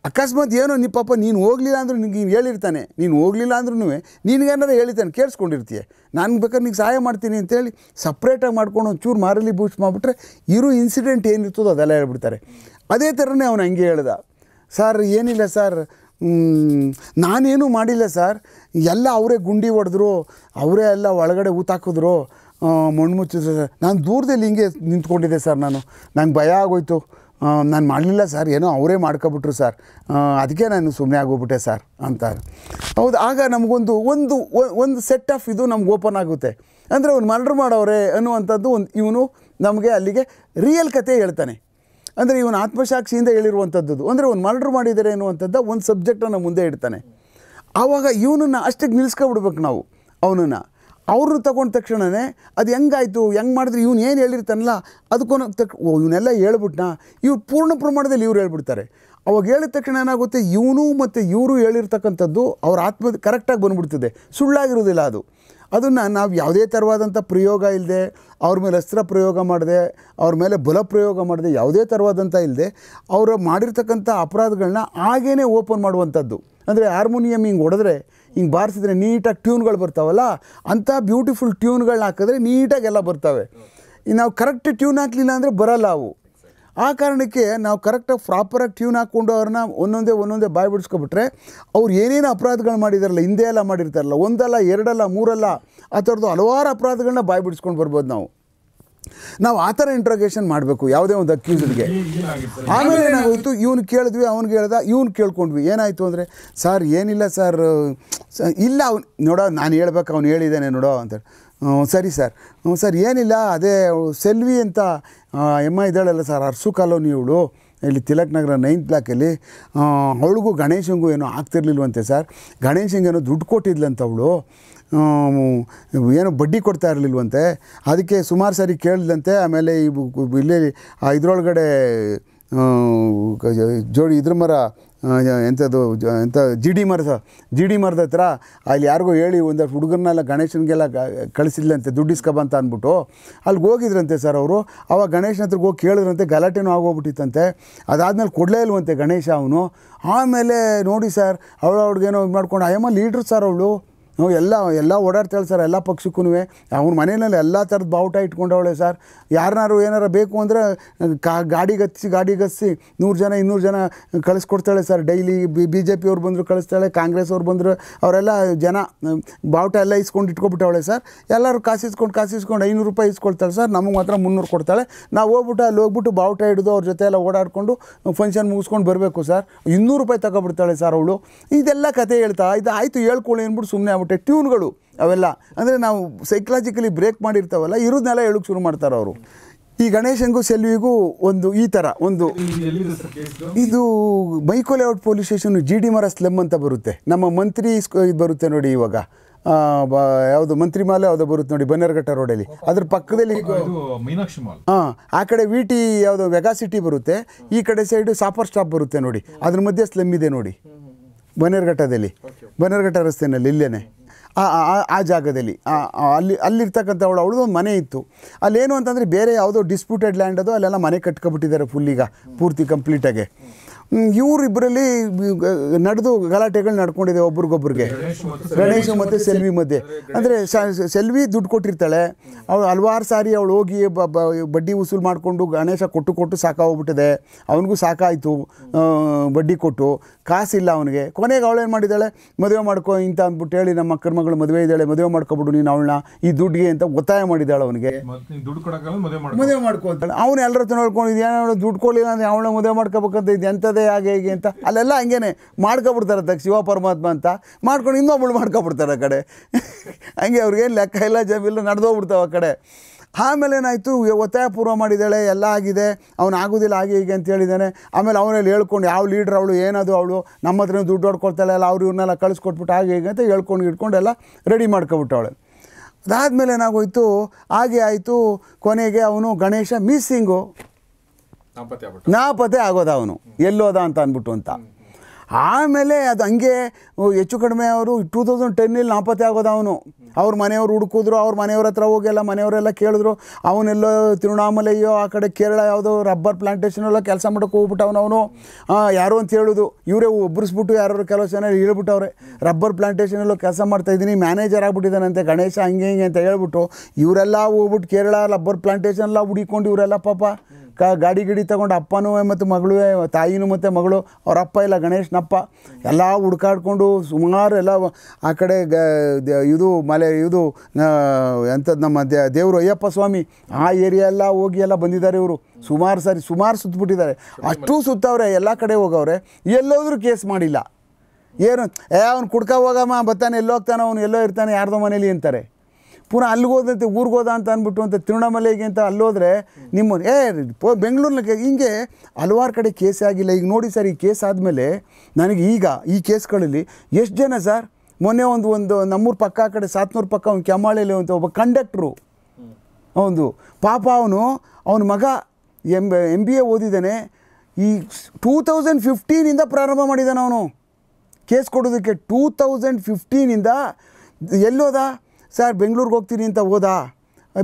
ಅಕಸ್ಮಾತ್ ಏನೋ ನಿ ಪಾಪ ನೀನು ಹೋಗಲಿಲ್ಲ ಅಂದರೂ ನಿನಗೆ ಹೇಳಿರ್ತಾನೆ ನೀನು ಹೋಗಲಿಲ್ಲ ಅಂದ್ರೂ ನಿನಗೇನಾರು ಹೇಳಿತಾನೆ ಕೇಳಿಸ್ಕೊಂಡಿರ್ತೀಯ ನಾನು ಬೇಕಾದ್ರೆ ನಿಮಗೆ ಸಹಾಯ ಮಾಡ್ತೀನಿ ಅಂತೇಳಿ ಸಪ್ರೇಟಾಗಿ ಮಾಡ್ಕೊಂಡು ಒಂಚೂರು ಮಾರಲಿ ಬೂಸ್ಟ್ ಮಾಡಿಬಿಟ್ರೆ ಇರೋ ಇನ್ಸಿಡೆಂಟ್ ಏನಿರ್ತದೋ ಅದೆಲ್ಲ ಹೇಳ್ಬಿಡ್ತಾರೆ ಅದೇ ಥರನೇ ಅವನು ಹಂಗೆ ಹೇಳ್ದ ಸರ್ ಏನಿಲ್ಲ ಸರ್ ನಾನೇನು ಮಾಡಿಲ್ಲ ಸರ್ ಎಲ್ಲ ಅವರೇ ಗುಂಡಿ ಹೊಡೆದ್ರು ಅವರೇ ಎಲ್ಲ ಒಳಗಡೆ ಊತಾಕಿದ್ರು ಮಣ್ಣು ಮುಚ್ಚಿದ್ರು ಸರ್ ನಾನು ದೂರದಲ್ಲಿ ಹಿಂಗೆ ನಿಂತ್ಕೊಂಡಿದ್ದೆ ಸರ್ ನಾನು ನಂಗೆ ಭಯ ಆಗೋಯ್ತು ನಾನು ಮಾಡಲಿಲ್ಲ ಸರ್ ಏನೋ ಅವರೇ ಮಾಡ್ಕೊಬಿಟ್ರು ಸರ್ ಅದಕ್ಕೆ ನಾನು ಸುಮ್ಮನೆ ಆಗೋಗ್ಬಿಟ್ಟೆ ಸರ್ ಅಂತ ಹೌದು ಆಗ ನಮಗೊಂದು ಒಂದು ಒಂದು ಸೆಟ್ ಆಫ್ ಇದು ನಮ್ಗೆ ಓಪನ್ ಆಗುತ್ತೆ ಅಂದರೆ ಅವ್ನು ಮರ್ಡ್ರ್ ಮಾಡೋರೆ ಅನ್ನುವಂಥದ್ದು ಒಂದು ಇವನು ನಮಗೆ ಅಲ್ಲಿಗೆ ರಿಯಲ್ ಕತೆ ಹೇಳ್ತಾನೆ ಅಂದರೆ ಇವನು ಆತ್ಮಸಾಕ್ಷಿಯಿಂದ ಹೇಳಿರುವಂಥದ್ದು ಅಂದರೆ ಒಂದು ಮರ್ಡ್ರ್ ಮಾಡಿದ್ದಾರೆ ಅನ್ನುವಂಥದ್ದು ಒಂದು ಸಬ್ಜೆಕ್ಟನ್ನು ಮುಂದೆ ಇಡ್ತಾನೆ ಆವಾಗ ಇವನನ್ನು ಅಷ್ಟಕ್ಕೆ ನಿಲ್ಲಿಸ್ಕೊಬಿಡ್ಬೇಕು ನಾವು ಅವನನ್ನು ಅವ್ರನ್ನ ತಗೊಂಡ ತಕ್ಷಣವೇ ಅದು ಹೆಂಗಾಯಿತು ಹೆಂಗೆ ಮಾಡಿದ್ರೆ ಇವ್ನು ಏನು ಹೇಳಿರ್ತಾನಲ್ಲ ಅದಕ್ಕೊಂದು ತಕ್ ಇವನ್ನೆಲ್ಲ ಹೇಳ್ಬಿಟ್ನಾ ಇವ್ರು ಪೂರ್ಣ ಪ್ರಮಾಣದಲ್ಲಿ ಇವ್ರು ಹೇಳ್ಬಿಡ್ತಾರೆ ಅವಾಗ ಹೇಳಿದ ತಕ್ಷಣ ಏನಾಗುತ್ತೆ ಇವನು ಮತ್ತು ಇವರು ಹೇಳಿರ್ತಕ್ಕಂಥದ್ದು ಅವ್ರ ಆತ್ಮ ಕರೆಕ್ಟಾಗಿ ಬಂದ್ಬಿಡ್ತದೆ ಸುಳ್ಳಾಗಿರೋದಿಲ್ಲ ಅದು ಅದನ್ನು ನಾವು ಯಾವುದೇ ಥರವಾದಂಥ ಪ್ರಯೋಗ ಇಲ್ಲದೆ ಅವ್ರ ಮೇಲೆ ಅಸ್ತ್ರ ಪ್ರಯೋಗ ಮಾಡಿದೆ ಅವ್ರ ಮೇಲೆ ಬಲ ಪ್ರಯೋಗ ಮಾಡದೆ ಯಾವುದೇ ಥರವಾದಂಥ ಇಲ್ಲದೆ ಅವರು ಮಾಡಿರ್ತಕ್ಕಂಥ ಅಪರಾಧಗಳನ್ನ ಹಾಗೇ ಓಪನ್ ಮಾಡುವಂಥದ್ದು ಅಂದರೆ ಹಾರ್ಮೋನಿಯಮ್ ಹಿಂಗೆ ಹೊಡೆದ್ರೆ ಹಿಂಗೆ ಬಾರಿಸಿದ್ರೆ ನೀಟಾಗಿ ಟ್ಯೂನ್ಗಳು ಬರ್ತಾವಲ್ಲ ಅಂಥ ಬ್ಯೂಟಿಫುಲ್ ಟ್ಯೂನ್ಗಳನ್ನ ಹಾಕಿದ್ರೆ ನೀಟಾಗಿ ಎಲ್ಲ ಬರ್ತವೆ ನಾವು ಕರೆಕ್ಟ್ ಟ್ಯೂನ್ ಹಾಕಲಿಲ್ಲ ಅಂದರೆ ಬರಲ್ಲ ಅವು ಆ ಕಾರಣಕ್ಕೆ ನಾವು ಕರೆಕ್ಟಾಗಿ ಪ್ರಾಪರಾಗಿ ಟ್ಯೂನ್ ಹಾಕ್ಕೊಂಡು ಅವ್ರನ್ನ ಒಂದೊಂದೇ ಒಂದೊಂದೇ ಬಾಯಿ ಬಿಡಿಸ್ಕೊಬಿಟ್ರೆ ಅವ್ರು ಏನೇನು ಅಪರಾಧಗಳು ಮಾಡಿದಾರಲ್ಲ ಹಿಂದೆ ಎಲ್ಲ ಮಾಡಿರ್ತಾರಲ್ಲ ಒಂದಲ್ಲ ಎರಡಲ್ಲ ಮೂರಲ್ಲ ಆ ಥರದ್ದು ಹಲವಾರು ಅಪರಾಧಗಳನ್ನ ಬಾಯಿ ಬಿಡಿಸ್ಕೊಂಡು ಬರ್ಬೋದು ನಾವು ನಾವು ಆ ಥರ ಇಂಟ್ರೋಗೇಷನ್ ಮಾಡಬೇಕು ಯಾವುದೇ ಒಂದು ಅಕ್ಯೂಸ್ಡ್ಗೆ ಆಮೇಲೆ ಏನಾಗೋಯಿತು ಇವನು ಕೇಳಿದ್ವಿ ಅವ್ನಿಗೆ ಹೇಳ್ದ ಇವ್ನು ಕೇಳ್ಕೊಂಡ್ವಿ ಏನಾಯಿತು ಅಂದರೆ ಸರ್ ಏನಿಲ್ಲ ಸರ್ ಇಲ್ಲ ಅವ್ನು ನೋಡೋ ನಾನು ಹೇಳ್ಬೇಕು ಅವ್ನು ಹೇಳಿದ್ದಾನೆ ನೋಡೋ ಅಂತೇಳಿ ಸರಿ ಸರ್ ಸರ್ ಏನಿಲ್ಲ ಅದೇ ಸೆಲ್ವಿ ಅಂತ ಎಮ್ಮ ಇದ್ದಾಳಲ್ಲ ಸರ್ ಅರ್ಸು ಕಾಲೋನಿ ಇವಳು ಇಲ್ಲಿ ತಿಲಕ್ ನಗರ ನೈನ್ತ್ ಬ್ಲಾಕಲ್ಲಿ ಅವಳಿಗೂ ಗಣೇಶಂಗೂ ಏನೋ ಆಗ್ತಿರ್ಲಿಲ್ವಂತೆ ಸರ್ ಏನೋ ದುಡ್ಡು ಕೊಟ್ಟಿದ್ಲಂತ ಅವಳು ಏನು ಬಡ್ಡಿ ಕೊಡ್ತಾ ಇರಲಿಲ್ವಂತೆ ಅದಕ್ಕೆ ಸುಮಾರು ಸಾರಿ ಕೇಳಿದಂತೆ ಆಮೇಲೆ ಈ ಇಲ್ಲಿ ಇದರೊಳಗಡೆ ಜೋಡಿ ಇದ್ರ ಮರ ಎಂಥದ್ದು ಎಂಥ ಜಿಡಿ ಮರದ ಜಿಡಿ ಮರದ ಹತ್ರ ಅಲ್ಲಿ ಯಾರಿಗೋ ಹೇಳಿ ಒಂದು ಹುಡುಗರನ್ನೆಲ್ಲ ಗಣೇಶನಿಗೆಲ್ಲ ಕಳಿಸಿಲ್ಲಂತೆ ದುಡ್ಡಿಸ್ಕೊಬ ಅಂತ ಅಂದ್ಬಿಟ್ಟು ಅಲ್ಲಿಗೆ ಹೋಗಿದ್ರಂತೆ ಸರ್ ಅವರು ಆವಾಗ ಗಣೇಶನ ಹತ್ರಗೆ ಹೋಗಿ ಕೇಳಿದ್ರಂತೆ ಗಲಾಟೆನೂ ಆಗೋಗ್ಬಿಟ್ಟಿತ್ತಂತೆ ಅದಾದಮೇಲೆ ಕೊಡಲೇ ಇಲ್ವಂತೆ ಗಣೇಶ ಅವನು ಆಮೇಲೆ ನೋಡಿ ಸರ್ ಅವಳು ಅವ್ಳಿಗೇನೋ ಇದು ಮಾಡ್ಕೊಂಡು I am a leader sir ಅವಳು ನಾವು ಎಲ್ಲ ಎಲ್ಲ ಓಡಾಡ್ತಾಳೆ ಸರ್ ಎಲ್ಲ ಪಕ್ಷಕ್ಕೂ ಅವ್ರ ಮನೆಯಲ್ಲಿ ಎಲ್ಲ ಥರದ ಬಾವುಟ ಇಟ್ಕೊಂಡವಳೆ ಸರ್ ಯಾರನ್ನಾರು ಏನಾರು ಬೇಕು ಅಂದರೆ ಕಾ ಗಾಡಿ ಗತ್ತಿಸಿ ನೂರು ಜನ ಇನ್ನೂರು ಜನ ಕಳಿಸ್ಕೊಡ್ತಾಳೆ ಸರ್ ಡೈಲಿ ಬಿ ಜೆ ಪಿಯವ್ರು ಬಂದರು ಕಳಿಸ್ತಾಳೆ ಕಾಂಗ್ರೆಸ್ ಅವ್ರು ಬಂದರು ಅವರೆಲ್ಲ ಜನ ಬಾವುಟ ಎಲ್ಲ ಇಸ್ಕೊಂಡು ಇಟ್ಕೊಬಿಟ್ಟವಳೆ ಸರ್ ಎಲ್ಲರೂ ಕಾಸಿಸ್ಕೊಂಡು ಇಸ್ಕೊಂಡು ಐನೂರು ರೂಪಾಯಿ ಇಸ್ಕೊಳ್ತಾಳೆ ಸರ್ ನಮಗೆ ಮಾತ್ರ ಮುನ್ನೂರು ಕೊಡ್ತಾಳೆ ನಾವು ಹೋಗ್ಬಿಟ್ಟು ಅಲ್ಲಿ ಹೋಗ್ಬಿಟ್ಟು ಬಾವುಟ ಹಿಡಿದು ಅವ್ರ ಜೊತೆ ಎಲ್ಲ ಓಡಾಡಿಕೊಂಡು ಫಂಕ್ಷನ್ ಮುಗಿಸ್ಕೊಂಡು ಬರಬೇಕು ಸರ್ ಇನ್ನೂರು ರೂಪಾಯಿ ತಗೊಬಿಡ್ತಾಳೆ ಸರ್ ಅವಳು ಇದೆಲ್ಲ ಕತೆ ಹೇಳ್ತಾ ಇದು ಆಯಿತು ಹೇಳ್ಕೊಳ್ಳಿ ಅಂದ್ಬಿಟ್ಟು ಸುಮ್ಮನೆ ಆಗ್ಬಿಟ್ಟು ಮತ್ತು ಟ್ಯೂನ್ಗಳು ಅವೆಲ್ಲ ಅಂದರೆ ನಾವು ಸೈಕಲಾಜಿಕಲಿ ಬ್ರೇಕ್ ಮಾಡಿರ್ತಾವಲ್ಲ ಇರೋದನ್ನೆಲ್ಲ ಹೇಳಕ್ಕೆ ಶುರು ಮಾಡ್ತಾರೆ ಅವರು ಈ ಗಣೇಶಂಗೂ ಸೆಲ್ವಿಗೂ ಒಂದು ಈ ಥರ ಒಂದು ಇದು out police station G D ಮರ ಸ್ಲಮ್ ಅಂತ ಬರುತ್ತೆ ನಮ್ಮ ಮಂತ್ರಿ ಇದು ಬರುತ್ತೆ ನೋಡಿ ಇವಾಗ ಯಾವುದು ಮಂತ್ರಿ ಮಾಲೆ ಯಾವುದೋ ಬರುತ್ತೆ ನೋಡಿ ಬನ್ನೇರಘಟ್ಟ ರೋಡಲ್ಲಿ ಅದ್ರ ಪಕ್ಕದಲ್ಲಿ ಮೀನಾಕ್ಷಿ ಮಾಲ್ ಹಾಂ ಆ ಕಡೆ ವಿ ಟಿ ಯಾವುದೋ ವೆಗಾ ಸಿಟಿ ಬರುತ್ತೆ ಈ ಕಡೆ ಸೈಡು ಸಾಪರ್ ಸ್ಟಾಪ್ ಬರುತ್ತೆ ನೋಡಿ ಅದ್ರ ಮಧ್ಯೆ ಸ್ಲಮ್ ಇದೆ ನೋಡಿ ಬನ್ನೇರಘಟ್ಟದಲ್ಲಿ ಬನ್ನೇರಘಟ್ಟ ರಸ್ತೆನಲ್ಲಿ ಇಲ್ಲೇನೆ ಆ ಆ ಜಾಗದಲ್ಲಿ ಅಲ್ಲಿ ಅಲ್ಲಿರ್ತಕ್ಕಂಥವಳು ಒಂದು ಮನೆ ಇತ್ತು ಅಲ್ಲೇನು ಅಂತಂದರೆ ಬೇರೆ ಯಾವುದೋ ಡಿಸ್ಪ್ಯೂಟೆಡ್ ಲ್ಯಾಂಡ್ ಅದು ಅಲ್ಲೆಲ್ಲ ಮನೆ ಕಟ್ಕೊಬಿಟ್ಟಿದ್ದಾರೆ ಫುಲ್ಲೀಗ ಪೂರ್ತಿ ಕಂಪ್ಲೀಟಾಗೆ ಇವರಿಬ್ಬರಲ್ಲಿ ನಡೆದು ಗಲಾಟೆಗಳು ನಡ್ಕೊಂಡಿದೆ ಒಬ್ರಿಗೊಬ್ರಿಗೆ ಗಣೇಶ ಮತ್ತು ಸೆಲ್ವಿ ಮಧ್ಯೆ ಅಂದರೆ ಸೆಲ್ವಿ ದುಡ್ಡು ಕೊಟ್ಟಿರ್ತಾಳೆ ಅವಳು ಹಲವಾರು ಸಾರಿ ಅವಳು ಹೋಗಿ ಬಡ್ಡಿ ವಸೂಲು ಮಾಡಿಕೊಂಡು ಗಣೇಶ ಕೊಟ್ಟು ಕೊಟ್ಟು ಸಾಕಾಗೋಗ್ಬಿಟ್ಟಿದೆ ಅವನಿಗೂ ಸಾಕಾಯಿತು ಬಡ್ಡಿ ಕೊಟ್ಟು ಕಾಸಿಲ್ಲ ಅವನಿಗೆ ಕೊನೆಗೆ ಅವಳೇನು ಮಾಡಿದ್ದಾಳೆ ಮದುವೆ ಮಾಡ್ಕೊ ಇಂಥ ಅಂದ್ಬಿಟ್ಟು ಹೇಳಿ ನಮ್ಮ ಅಕ್ಕನ ಮಗಳು ಮದುವೆ ಇದ್ದಾಳೆ ಮದುವೆ ಮಾಡ್ಕೊಬಿಡು ನೀನು ಅವಳನ್ನ ಈ ದುಡ್ಡಿಗೆ ಅಂತ ಒತ್ತಾಯ ಮಾಡಿದ್ದಾಳೆ ಅವನಿಗೆ ಮದುವೆ ಮಾಡ್ಕೊ ಅಂತ ಅವನು ಎಲ್ಲರ ಹತ್ರ ನೋಡ್ಕೊಂಡಿದ್ಯಾನ ದುಡ್ಡು ಕೊಡಲಿಲ್ಲ ಅಂದರೆ ಅವಳನ್ನ ಮದುವೆ ಮಾಡ್ಕೋಬೇಕಂತ ಇದೆ ಹಾಗೆ ಹೀಗೆ ಅಂತ ಅಲ್ಲೆಲ್ಲ ಹಂಗೇನೆ ಮಾಡ್ಕೊಬಿಡ್ತಾರೆ ತಕ್ಕ ಶಿವ ಪರಮಾತ್ಮ ಅಂತ ಮಾಡ್ಕೊಂಡು ಇನ್ನೊಬ್ಬಳು ಮಾಡ್ಕೊಬಿಡ್ತಾರೆ ಆ ಕಡೆ ಹಂಗೆ ಅವ್ರಿಗೇನು ಲೆಕ್ಕ ಇಲ್ಲ ಜಮಿಲ್ಲ ನಡೆದೋಗ್ಬಿಡ್ತಾವೆ ಆ ಕಡೆ ಆಮೇಲೆ ಏನಾಯಿತು ಒತ್ತಾಯ ಪೂರ್ವ ಮಾಡಿದ್ದಾಳೆ ಎಲ್ಲ ಆಗಿದೆ ಅವನು ಆಗೋದಿಲ್ಲ ಹಾಗೆ ಹೀಗೆ ಅಂತ ಹೇಳಿದ್ದಾನೆ ಆಮೇಲೆ ಅವನಲ್ಲಿ ಹೇಳ್ಕೊಂಡು ಯಾವ ಲೀಡ್ರ್ ಅವಳು ಏನದು ಅವಳು ನಮ್ಮ ಹತ್ರನ ದುಡ್ಡು ಹೊಡ್ಕೊಳ್ತಾಳೆ ಅಲ್ಲ ಅವ್ರು ಇವ್ರನ್ನೆಲ್ಲ ಕಳಿಸ್ಕೊಟ್ಬಿಟ್ಟು ಹಾಗೆ ಹೀಗೆ ಅಂತ ಹೇಳ್ಕೊಂಡು ಇಟ್ಕೊಂಡೆಲ್ಲ ರೆಡಿ ಮಾಡ್ಕೊಬಿಟ್ಟವಳೆ ಅದಾದಮೇಲೆ ಏನಾಗೋಯ್ತು ಹಾಗೆ ಆಯಿತು ಕೊನೆಗೆ ಅವನು ಗಣೇಶ ಮಿಸ್ಸಿಂಗು ನಾಪತ್ತೆ ಆಗೋದ ಅವನು ಎಲ್ಲೋದ ಅಂತ ಅಂದ್ಬಿಟ್ಟು ಅಂತ ಆಮೇಲೆ ಅದು ಹಂಗೆ ಹೆಚ್ಚು ಕಡಿಮೆ ಅವರು ಟೂ ತೌಸಂಡ್ ಟೆನ್ನಲ್ಲಿ ನಾಪತ್ತೆ ಆಗೋದು ಅವನು ಅವ್ರ ಮನೆಯವ್ರು ಹುಡುಕಿದ್ರು ಅವ್ರ ಮನೆಯವ್ರ ಹತ್ರ ಹೋಗೆಲ್ಲ ಮನೆಯವರೆಲ್ಲ ಕೇಳಿದ್ರು ಅವನೆಲ್ಲೋ ತಿರುವಣಾಮಲೆಯೋ ಆ ಕಡೆ ಕೇರಳ ಯಾವುದೋ ರಬ್ಬರ್ ಎಲ್ಲ ಕೆಲಸ ಮಾಡೋಕೆ ಹೋಗ್ಬಿಟ್ಟು ಅವನು ಯಾರು ಅಂತ ಹೇಳೋದು ಇವರೇ ಒಬ್ಬರಿಸ್ಬಿಟ್ಟು ಯಾರು ಕೆಲವು ಜನ ಹೇಳ್ಬಿಟ್ಟವ್ರೆ ರಬ್ಬರ್ ಎಲ್ಲೋ ಕೆಲಸ ಮಾಡ್ತಾ ಇದ್ದೀನಿ ಮ್ಯಾನೇಜರ್ ಆಗ್ಬಿಟ್ಟಿದ್ದಾನಂತೆ ಗಣೇಶ ಹಂಗೆ ಹಿಂಗೆ ಅಂತ ಹೇಳ್ಬಿಟ್ಟು ಇವರೆಲ್ಲ ಹೋಗ್ಬಿಟ್ಟು ಕೇರಳ ರಬ್ಬರ್ ಎಲ್ಲ ಹುಡಿಕೊಂಡು ಇವರೆಲ್ಲ ಪಾಪ ಕ ಗಾಡಿ ಗಿಡಿ ತೊಗೊಂಡು ಅಪ್ಪನೂ ಮತ್ತು ಮಗಳು ತಾಯಿನೂ ಮತ್ತು ಮಗಳು ಅವ್ರ ಅಪ್ಪ ಇಲ್ಲ ಗಣೇಶನಪ್ಪ ಎಲ್ಲ ಹುಡ್ಕಾಡ್ಕೊಂಡು ಸುಮಾರು ಎಲ್ಲ ಆ ಕಡೆ ಗ ಇದು ಮಲೆ ಇದು ಎಂಥದ್ದು ನಮ್ಮ ದೇವರು ಅಯ್ಯಪ್ಪ ಸ್ವಾಮಿ ಆ ಏರಿಯಾ ಎಲ್ಲ ಹೋಗಿ ಎಲ್ಲ ಬಂದಿದ್ದಾರೆ ಇವರು ಸುಮಾರು ಸಾರಿ ಸುಮಾರು ಸುತ್ತಬಿಟ್ಟಿದ್ದಾರೆ ಅಷ್ಟು ಸುತ್ತವ್ರೆ ಎಲ್ಲ ಕಡೆ ಹೋಗವ್ರೆ ಎಲ್ಲೋದ್ರೂ ಕೇಸ್ ಮಾಡಿಲ್ಲ ಏನು ಏ ಅವ್ನು ಕುಡ್ಕ ಹೋಗಮ್ಮ ಬರ್ತಾನೆ ಎಲ್ಲೋಗ್ತಾನೆ ಅವ್ನು ಎಲ್ಲೋ ಇರ್ತಾನೆ ಯಾರ್ದೋ ಮನೇಲಿ ಅಂತಾರೆ ಪುನಃ ಅಲ್ಲಿಗೆ ಹೋದಂತೆ ಊರಿಗೆ ಹೋದ ಅಂತ ಅಂದ್ಬಿಟ್ಟು ಅಂತ ತಿರುವಣಾಮಲೆಗೆ ಅಂತ ಅಲ್ಲೋದ್ರೆ ನಿಮ್ಮ ಏ ಪೋ ಬೆಂಗಳೂರಿನ ಹಿಂಗೆ ಹಲವಾರು ಕಡೆ ಕೇಸೇ ಆಗಿಲ್ಲ ಈಗ ನೋಡಿ ಸರ್ ಈ ಕೇಸ್ ಆದಮೇಲೆ ನನಗೆ ಈಗ ಈ ಕೇಸ್ಗಳಲ್ಲಿ ಎಷ್ಟು ಜನ ಸರ್ ಮೊನ್ನೆ ಒಂದು ಒಂದು ನಮ್ಮೂರು ಪಕ್ಕ ಆ ಕಡೆ ಸಾತ್ನೂರು ಪಕ್ಕ ಅವ್ನು ಕೆಮ್ಮಾಳೆಯಲ್ಲಿ ಅಂತ ಒಬ್ಬ ಕಂಡಕ್ಟ್ರು ಅವನು ಪಾಪ ಅವನು ಅವನ ಮಗ ಎಮ್ ಎಮ್ ಬಿ ಎ ಓದಿದ್ದಾನೆ ಈ ಟೂ ತೌಸಂಡ್ ಫಿಫ್ಟೀನಿಂದ ಪ್ರಾರಂಭ ಮಾಡಿದ್ದಾನೆ ಅವನು ಕೇಸ್ ಕೊಡೋದಕ್ಕೆ ಟೂ ತೌಸಂಡ್ ಫಿಫ್ಟೀನಿಂದ ಎಲ್ಲೋದ ಸರ್ ಬೆಂಗ್ಳೂರಿಗೆ ಹೋಗ್ತೀನಿ ಅಂತ ಹೋದ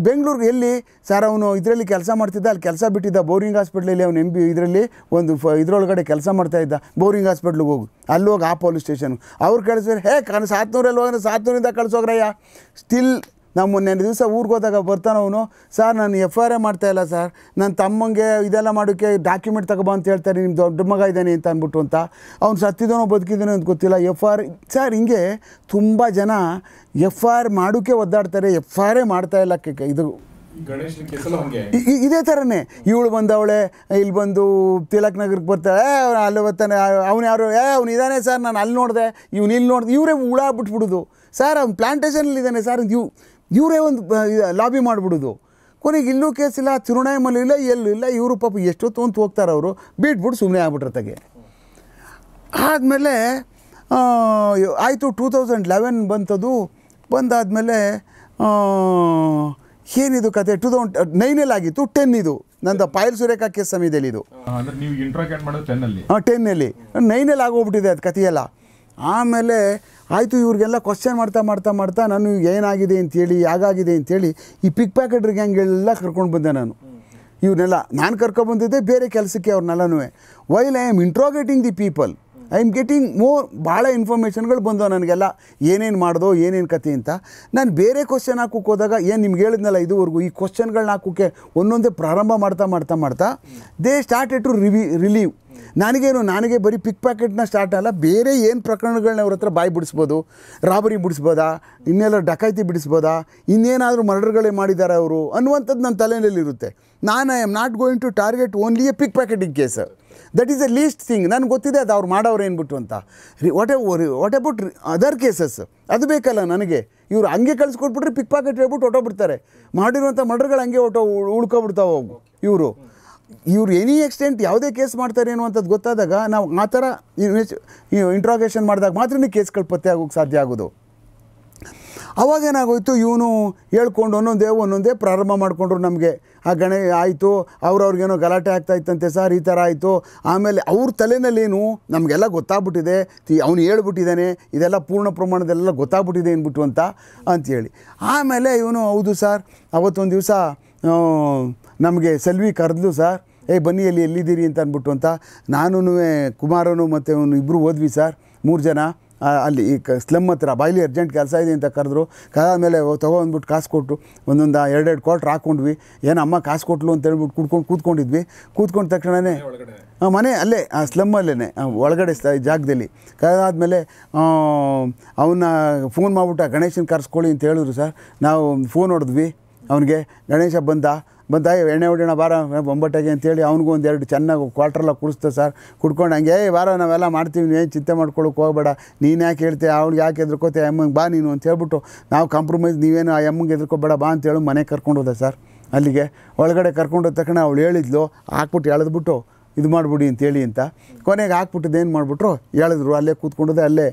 ಬೆಂಗಳೂರಿಗೆ ಎಲ್ಲಿ ಸರ್ ಅವನು ಇದರಲ್ಲಿ ಕೆಲಸ ಮಾಡ್ತಿದ್ದ ಅಲ್ಲಿ ಕೆಲಸ ಬಿಟ್ಟಿದ್ದ ಬೋರಿಂಗ್ ಹಾಸ್ಪಿಟ್ಲಲ್ಲಿ ಅವನು ಎಮ್ ಬಿ ಇದರಲ್ಲಿ ಒಂದು ಫ ಇದರೊಳಗಡೆ ಕೆಲಸ ಮಾಡ್ತಾಯಿದ್ದ ಬೋರಿಂಗ್ ಹಾಸ್ಪಿಟ್ಲಿಗೆ ಹೋಗು ಅಲ್ಲಿ ಹೋಗಿ ಆ ಪೊಲೀಸ್ ಸ್ಟೇಷನ್ ಅವ್ರು ಕಳಿಸಿದ್ರೆ ಹೇ ಕಾನು ಸಾತ್ನೂರಲ್ಲಿ ಹೋಗಿದ್ರೆ ಸಾತ್ನೂರಿಂದ ಕಳಿಸೋಗ್ರಯ್ಯ ಸ್ಟಿಲ್ ನಾವು ಮೊನ್ನೆ ದಿವಸ ಊರಿಗೆ ಹೋದಾಗ ಅವನು ಸರ್ ನಾನು ಎಫ್ ಐ ಆರ್ ಮಾಡ್ತಾ ಇಲ್ಲ ಸರ್ ನನ್ನ ತಮ್ಮಂಗೆ ಇದೆಲ್ಲ ಮಾಡೋಕ್ಕೆ ಡಾಕ್ಯುಮೆಂಟ್ ತಗೋಬಾ ಅಂತ ಹೇಳ್ತಾರೆ ನಿಮ್ಮ ದೊಡ್ಡ ಮಗ ಇದ್ದಾನೆ ಅಂತ ಅಂದ್ಬಿಟ್ಟು ಅಂತ ಅವ್ನು ಸತ್ತಿದ್ದಾನೋ ಬದುಕಿದ್ದಾನೋ ಅಂತ ಗೊತ್ತಿಲ್ಲ ಎಫ್ ಆರ್ ಸರ್ ಹಿಂಗೆ ತುಂಬ ಜನ ಎಫ್ ಐ ಆರ್ ಮಾಡೋಕ್ಕೆ ಒದ್ದಾಡ್ತಾರೆ ಎಫ್ ಐ ಆರೇ ಮಾಡ್ತಾ ಇಲ್ಲ ಇದು ಇದೇ ಥರನೇ ಇವಳು ಬಂದವಳೆ ಇಲ್ಲಿ ಬಂದು ತಿಲಕ್ ನಗರಕ್ಕೆ ಬರ್ತಾಳೆ ಅಲ್ಲಿ ಬರ್ತಾನೆ ಅವ್ನು ಯಾರು ಏ ಅವ್ನು ಇದ್ದಾನೆ ಸರ್ ನಾನು ಅಲ್ಲಿ ನೋಡಿದೆ ಇವ್ನು ಇಲ್ಲಿ ನೋಡಿದೆ ಇವರೇ ಹುಳ ಬಿಟ್ಬಿಡೋದು ಸರ್ ಅವ್ನು ಪ್ಲಾಂಟೇಷನಲ್ಲಿ ಇದ್ದಾನೆ ಸರ್ ಇವು ಇವರೇ ಒಂದು ಲಾಬಿ ಮಾಡಿಬಿಡೋದು ಕೊನೆಗೆ ಇಲ್ಲೂ ಕೇಸಿಲ್ಲ ತಿರುಣಾಯಮಲ್ಲಿ ಇಲ್ಲ ಎಲ್ಲೂ ಇಲ್ಲ ಇವರು ಪಾಪ ಎಷ್ಟೊತ್ತು ಅಂತ ಹೋಗ್ತಾರೆ ಅವರು ಬಿಟ್ಬಿಟ್ಟು ಸುಮ್ಮನೆ ಆಗ್ಬಿಟ್ರೆ ತಗೆ ಆದಮೇಲೆ ಆಯಿತು ಟೂ ತೌಸಂಡ್ ಲೆವೆನ್ ಬಂತದು ಬಂದಾದಮೇಲೆ ಏನಿದು ಕತೆ ಟೂ ತೌಸಂಡ್ ನೈನಲ್ಲಿ ಆಗಿತ್ತು ಟೆನ್ ಇದು ನಂದು ಪಾಯಲ್ ಸುರೇಖಾ ಕೇಸ್ ಸಮಯದಲ್ಲಿ ಇದು ಟೆನ್ನಲ್ಲಿ ನೈನಲ್ಲಿ ಆಗೋಗ್ಬಿಟ್ಟಿದೆ ಅದು ಕಥೆಯೆಲ್ಲ ಆಮೇಲೆ ಆಯಿತು ಇವ್ರಿಗೆಲ್ಲ ಕ್ವಶನ್ ಮಾಡ್ತಾ ಮಾಡ್ತಾ ಮಾಡ್ತಾ ನಾನು ಏನಾಗಿದೆ ಅಂತೇಳಿ ಹೇಗಾಗಿದೆ ಅಂತೇಳಿ ಈ ಪಿಕ್ ಪ್ಯಾಕೆಟ್ ಗ್ಯಾಂಗ್ಗಳೆಲ್ಲ ಕರ್ಕೊಂಡು ಬಂದೆ ನಾನು ಇವನ್ನೆಲ್ಲ ನಾನು ಕರ್ಕೊಬಂದಿದ್ದೆ ಬೇರೆ ಕೆಲಸಕ್ಕೆ ಅವ್ರನ್ನೆಲ್ಲನೂ while I am interrogating the people I am getting more ಭಾಳ ಇನ್ಫಾರ್ಮೇಷನ್ಗಳು ಬಂದವು ನನಗೆಲ್ಲ ಏನೇನು ಮಾಡ್ದೋ ಏನೇನು ಕತೆ ಅಂತ ನಾನು ಬೇರೆ ಕ್ವಶನ್ ಹಾಕೋಕೆ ಹೋದಾಗ ಏನು ನಿಮ್ಗೆ ಹೇಳಿದ್ನಲ್ಲ ಇದುವರೆಗೂ ಈ ಕ್ವಶನ್ಗಳನ್ನ ಹಾಕೋಕ್ಕೆ ಒಂದೊಂದೇ ಪ್ರಾರಂಭ ಮಾಡ್ತಾ ಮಾಡ್ತಾ ಮಾಡ್ತಾ ದೇ ಸ್ಟಾರ್ಟೆಡ್ ಟು ರಿವಿ ರಿಲೀವ್ ನನಗೇನು ನನಗೆ ಬರೀ ಪಿಕ್ ಪ್ಯಾಕೆಟ್ನ ಸ್ಟಾರ್ಟ್ ಅಲ್ಲ ಬೇರೆ ಏನು ಪ್ರಕರಣಗಳನ್ನ ಅವ್ರ ಹತ್ರ ಬಾಯಿ ಬಿಡಿಸ್ಬೋದು ರಾಬರಿ ಬಿಡಿಸ್ಬೋದಾ ಇನ್ನೆಲ್ಲ ಡಕಾಯಿತಿ ಬಿಡಿಸ್ಬೋದಾ ಇನ್ನೇನಾದರೂ ಮರ್ಡರ್ಗಳೇ ಮಾಡಿದ್ದಾರೆ ಅವರು ಅನ್ನುವಂಥದ್ದು ನನ್ನ ತಲೆಯಲ್ಲಿರುತ್ತೆ ನಾನು I am not going to target only a pickpocketing case that is a least thing ನನಗೆ ಗೊತ್ತಿದೆ ಅದು ಅವ್ರು ಮಾಡೋರು ಏನ್ಬಿಟ್ಟು ಅಂತ ರಿ what what about other cases ಅದು ಬೇಕಲ್ಲ ನನಗೆ ಇವರು ಹಂಗೆ ಕಳಿಸ್ಕೊಟ್ಬಿಟ್ರೆ ಪಿಕ್ ಪಾಕೆಟ್ ಹೇಳ್ಬಿಟ್ಟು ಹೊಟ್ಟೋಗ್ಬಿಡ್ತಾರೆ ಮಾಡಿರುವಂಥ ಮರ್ಡರ್ಗಳು ಹಂಗೆ ಹೊಟ್ಟೋ ಉಳ್ಕೊಬಿಡ್ತಾವೆ ಇವರು ಇವ್ರು ಎನಿ ಎಕ್ಸ್ಟೆಂಟ್ ಯಾವುದೇ ಕೇಸ್ ಮಾಡ್ತಾರೆ ಏನು ಅಂತದ್ದು ಗೊತ್ತಾದಾಗ ನಾವು ಆ ಥರ ಇನ್ವೆಸ್ಟ್ ಇಂಟ್ರಾಗೇಷನ್ ಮಾಡಿದಾಗ ಮಾತ್ರ ಕೇಸ್ಗಳು ಪತ್ತೆ ಆಗೋಕ್ಕೆ ಸಾಧ್ಯ ಆಗೋದು ಅವಾಗ ಏನಾಗೋಯಿತು ಇವನು ಹೇಳ್ಕೊಂಡು ಒಂದೊಂದೇ ಒಂದೊಂದೇ ಪ್ರಾರಂಭ ಮಾಡಿಕೊಂಡ್ರು ನಮಗೆ ಆ ಗಣ ಆಯಿತು ಅವ್ರವ್ರಿಗೇನೋ ಗಲಾಟೆ ಆಗ್ತಾಯಿತ್ತಂತೆ ಸರ್ ಈ ಥರ ಆಯಿತು ಆಮೇಲೆ ಅವ್ರ ತಲೆನಲ್ಲೇನು ನಮಗೆಲ್ಲ ಗೊತ್ತಾಗ್ಬಿಟ್ಟಿದೆ ಅವನು ಹೇಳ್ಬಿಟ್ಟಿದ್ದಾನೆ ಇದೆಲ್ಲ ಪೂರ್ಣ ಪ್ರಮಾಣದಲ್ಲೆಲ್ಲ ಗೊತ್ತಾಗ್ಬಿಟ್ಟಿದೆ ಏನ್ಬಿಟ್ಟು ಅಂತ ಅಂಥೇಳಿ ಆಮೇಲೆ ಇವನು ಹೌದು ಸರ್ ಅವತ್ತೊಂದು ದಿವಸ ನಮಗೆ ಸೆಲ್ವಿ ಕರೆದ್ಲು ಸರ್ ಏಯ್ ಬನ್ನಿ ಎಲ್ಲಿ ಎಲ್ಲಿದ್ದೀರಿ ಅಂತ ಅಂದ್ಬಿಟ್ಟು ಅಂತ ನಾನೂ ಕುಮಾರನು ಮತ್ತು ಇವನು ಇಬ್ಬರು ಓದ್ವಿ ಸರ್ ಮೂರು ಜನ ಅಲ್ಲಿ ಈ ಕ ಸ್ಲಮ್ ಹತ್ರ ಬಾಯ್ಲಿ ಅರ್ಜೆಂಟ್ ಕೆಲಸ ಇದೆ ಅಂತ ಕರೆದ್ರು ಕರೆದ್ಮೇಲೆ ತಗೋ ಕಾಸು ಕೊಟ್ಟು ಒಂದೊಂದು ಎರಡೆರಡು ಕ್ವಾಟ್ರ್ ಹಾಕ್ಕೊಂಡ್ವಿ ಏನಮ್ಮ ಕಾಸು ಕೊಟ್ಲು ಅಂತ ಹೇಳ್ಬಿಟ್ಟು ಕುಡ್ಕೊಂಡು ಕೂತ್ಕೊಂಡಿದ್ವಿ ಕೂತ್ಕೊಂಡ ತಕ್ಷಣವೇ ಮನೆ ಅಲ್ಲೇ ಆ ಸ್ಲಮ್ಮಲ್ಲೇ ಒಳಗಡೆ ಜಾಗದಲ್ಲಿ ಕರೆದಾದಮೇಲೆ ಅವನ್ನ ಫೋನ್ ಮಾಡಿಬಿಟ್ಟು ಗಣೇಶನ ಕರೆಸ್ಕೊಳ್ಳಿ ಅಂತ ಹೇಳಿದ್ರು ಸರ್ ನಾವು ಫೋನ್ ಹೊಡೆದ್ವಿ ಅವನಿಗೆ ಗಣೇಶ ಬಂದ ಬಂದ ಎಣ್ಣೆ ಹೊಡಿಯೋಣ ಬಾರ ಬೊಂಬಟ್ಟಾಗಿ ಅಂತೇಳಿ ಅವ್ನಿಗೂ ಒಂದೆರಡು ಚೆನ್ನಾಗಿ ಕ್ವಾರ್ಟ್ರೆಲ್ಲ ಕುಡಿಸ್ತ ಸರ್ ಕುಡ್ಕೊಂಡು ಹಂಗೆ ಬಾರ ನಾವೆಲ್ಲ ಮಾಡ್ತೀವಿ ಏನು ಚಿಂತೆ ಮಾಡ್ಕೊಳ್ಳೋಕೆ ಹೋಗಬೇಡ ನೀನು ಯಾಕೆ ಹೇಳ್ತೀಯ ಅವ್ನಿಗೆ ಯಾಕೆ ಎದ್ರಕೋತೆ ಅಮ್ಮಂಗೆ ಬಾ ನೀನು ಅಂತ ಹೇಳ್ಬಿಟ್ಟು ನಾವು ಕಾಂಪ್ರಮೈಸ್ ನೀವೇನು ಆ ಎಮ್ಮಂಗೆ ಎದ್ರಕೋಬೇಡ ಬಾ ಅಂತೇಳಿ ಮನೆಗೆ ಕರ್ಕೊಂಡು ಹೋದೆ ಸರ್ ಅಲ್ಲಿಗೆ ಒಳಗಡೆ ಕರ್ಕೊಂಡು ತಕ್ಷಣ ಅವಳು ಹೇಳಿದ್ಲು ಹಾಕ್ಬಿಟ್ಟು ಎಳೆದ್ಬಿಟ್ಟು ಇದು ಮಾಡಿಬಿಡಿ ಅಂತೇಳಿ ಅಂತ ಕೊನೆಗೆ ಹಾಕ್ಬಿಟ್ಟಿದ್ದು ಏನು ಮಾಡಿಬಿಟ್ರು ಹೇಳಿದ್ರು ಅಲ್ಲೇ ಕೂತ್ಕೊಂಡಿದ್ದೆ ಅಲ್ಲೇ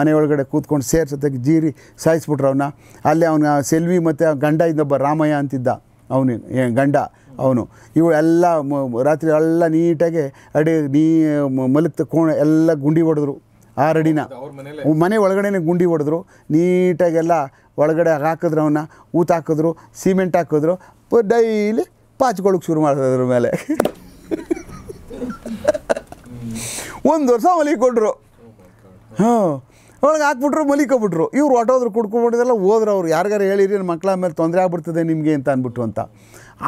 ಮನೆಯೊಳಗಡೆ ಕೂತ್ಕೊಂಡು ಸೇರ್ ಜೀರಿ ಸಾಯಿಸ್ಬಿಟ್ರು ಅವನ್ನ ಅಲ್ಲೇ ಅವನ ಸೆಲ್ವಿ ಮತ್ತು ಗಂಡ ಇದ್ದೊಬ್ಬ ರಾಮಯ್ಯ ಅಂತಿದ್ದ ಅವನೇನು ಗಂಡ ಅವನು ಇವು ಎಲ್ಲ ರಾತ್ರಿ ಎಲ್ಲ ನೀಟಾಗಿ ಅಡಿ ನೀ ಮಲಗ್ತ ಕೋಣ ಎಲ್ಲ ಗುಂಡಿ ಹೊಡೆದ್ರು ಆ ರಡಿನ ಮನೆ ಒಳಗಡೆನೆ ಗುಂಡಿ ಹೊಡೆದ್ರು ನೀಟಾಗೆಲ್ಲ ಒಳಗಡೆ ಹಾಕಿದ್ರು ಅವನ್ನ ಊತ ಹಾಕಿದ್ರು ಸಿಮೆಂಟ್ ಹಾಕಿದ್ರು ಡೈಲಿ ಪಾಚ್ಕೊಳ್ಳೋಕೆ ಶುರು ಮಾಡಿದ್ರು ಮೇಲೆ ಒಂದು ವರ್ಷ ಮಲಿಗೆ oh ಹಾಂ ಒಳಗೆ ಹಾಕ್ಬಿಟ್ರು ಮಲಿಕೋಬಿಟ್ರು ಇವ್ರು ಆಟೋದ್ರು ಕುಡ್ಕೊಂಡ್ಬಿಟ್ಟಿದೆಲ್ಲ ಹೋದ್ರು ಅವ್ರು ಯಾರಿಗಾರು ಹೇಳಿರಿ ನನ್ನ ಮಕ್ಕಳ ಮೇಲೆ ತೊಂದರೆ ಆಗ್ಬಿಡ್ತದೆ ನಿಮಗೆ ಅಂತ ಅಂದ್ಬಿಟ್ಟು ಅಂತ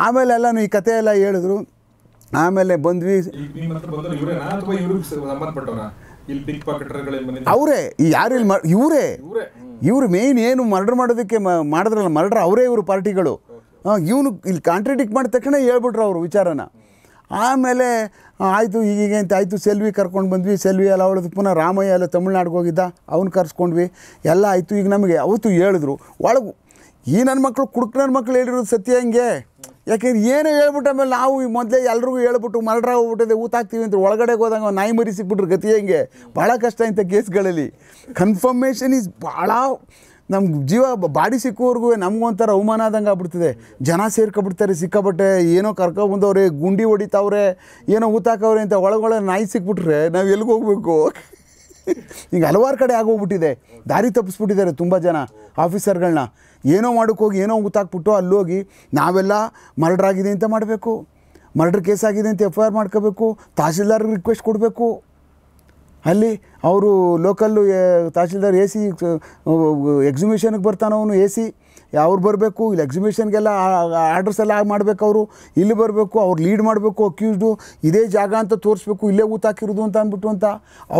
ಆಮೇಲೆಲ್ಲ ಈ ಕಥೆ ಎಲ್ಲ ಹೇಳಿದ್ರು ಆಮೇಲೆ ಬಂದ್ವಿ ಅವರೇ ಯಾರು ಇಲ್ಲಿ ಇವರೇ ಇವ್ರು ಮೇಯ್ನ್ ಏನು ಮರ್ಡರ್ ಮಾಡೋದಕ್ಕೆ ಮಾಡಿದ್ರಲ್ಲ ಮರ್ಡರ್ ಅವರೇ ಇವರು ಪಾರ್ಟಿಗಳು ಇವನು ಇಲ್ಲಿ ಕಾಂಟ್ರಿಡಿಕ್ಟ್ ಮಾಡಿದ ತಕ್ಷಣ ಹೇಳ್ಬಿಟ್ರು ಅವರು ವಿಚಾರನ ಆಮೇಲೆ ಆಯಿತು ಈಗೀಗ ಅಂತ ಆಯಿತು ಸೆಲ್ವಿ ಕರ್ಕೊಂಡು ಬಂದ್ವಿ ಸೆಲ್ವಿ ಎಲ್ಲ ಅವಳದು ಪುನಃ ರಾಮಯ್ಯ ಎಲ್ಲ ತಮಿಳ್ನಾಡಿಗೆ ಹೋಗಿದ್ದ ಅವ್ನು ಕರ್ಸ್ಕೊಂಡ್ವಿ ಎಲ್ಲ ಆಯಿತು ಈಗ ನಮಗೆ ಅವತ್ತು ಹೇಳಿದ್ರು ಒಳಗು ಈ ನನ್ನ ಮಕ್ಕಳು ಕುಡುಕ್ ನನ್ನ ಮಕ್ಕಳು ಹೇಳಿರೋದು ಸತ್ಯ ಹಂಗೆ ಯಾಕೆಂದ್ರೆ ಏನು ಹೇಳ್ಬಿಟ್ಟು ಆಮೇಲೆ ನಾವು ಈ ಮೊದಲೇ ಎಲ್ರಿಗೂ ಹೇಳ್ಬಿಟ್ಟು ಮಲ್ರ ಹೋಗ್ಬಿಟ್ಟಿದೆ ಊತಾಕ್ತೀವಿ ಅಂತ ಒಳಗಡೆಗೆ ಹೋದಾಗ ನಾಯಿ ಮರಿ ಗತಿ ಹೆಂಗೆ ಭಾಳ ಕಷ್ಟ ಇಂಥ ಕೇಸ್ಗಳಲ್ಲಿ ಕನ್ಫರ್ಮೇಷನ್ ಈಸ್ ಭಾಳ ನಮ್ಮ ಜೀವ ಬಾಡಿ ನಮಗೂ ಒಂಥರ ಅವಮಾನ ಆದಂಗೆ ಆಗ್ಬಿಡ್ತಿದೆ ಜನ ಸೇರ್ಕೊಬಿಡ್ತಾರೆ ಸಿಕ್ಕಾಬಟ್ಟೆ ಏನೋ ಕರ್ಕೊಬಂದವ್ರೆ ಗುಂಡಿ ಹೊಡಿತಾವ್ರೆ ಏನೋ ಊತಾಕವ್ರೆ ಅಂತ ಒಳಗೊಳ ನಾಯಿ ಸಿಕ್ಬಿಟ್ರೆ ನಾವು ಎಲ್ಲಿಗೆ ಹೋಗ್ಬೇಕು ಹಿಂಗೆ ಹಲವಾರು ಕಡೆ ಆಗೋಗ್ಬಿಟ್ಟಿದೆ ದಾರಿ ತಪ್ಪಿಸ್ಬಿಟ್ಟಿದ್ದಾರೆ ತುಂಬ ಜನ ಆಫೀಸರ್ಗಳನ್ನ ಏನೋ ಹೋಗಿ ಏನೋ ಊತಾಕ್ಬಿಟ್ಟು ಅಲ್ಲೋಗಿ ನಾವೆಲ್ಲ ಆಗಿದೆ ಅಂತ ಮಾಡಬೇಕು ಮರ್ಡ್ರ್ ಕೇಸ್ ಆಗಿದೆ ಅಂತ ಎಫ್ ಐ ಆರ್ ಮಾಡ್ಕೋಬೇಕು ತಹಸೀಲ್ದಾರ್ಗೆ ರಿಕ್ವೆಸ್ಟ್ ಕೊಡಬೇಕು ಅಲ್ಲಿ ಅವರು ಲೋಕಲ್ಲು ತಹಶೀಲ್ದಾರ್ ಎ ಸಿ ಎಕ್ಸಿಬಿಷನ್ಗೆ ಬರ್ತಾನವನು ಎ ಸಿ ಅವ್ರು ಬರಬೇಕು ಇಲ್ಲಿ ಎಕ್ಸಿಮಿಷನ್ಗೆಲ್ಲ ಆರ್ಡರ್ಸ್ ಎಲ್ಲ ಮಾಡಬೇಕು ಅವರು ಇಲ್ಲಿ ಬರಬೇಕು ಅವ್ರು ಲೀಡ್ ಮಾಡಬೇಕು ಅಕ್ಯೂಸ್ಡು ಇದೇ ಜಾಗ ಅಂತ ತೋರಿಸ್ಬೇಕು ಇಲ್ಲೇ ಊತ ಹಾಕಿರೋದು ಅಂತ ಅಂದ್ಬಿಟ್ಟು ಅಂತ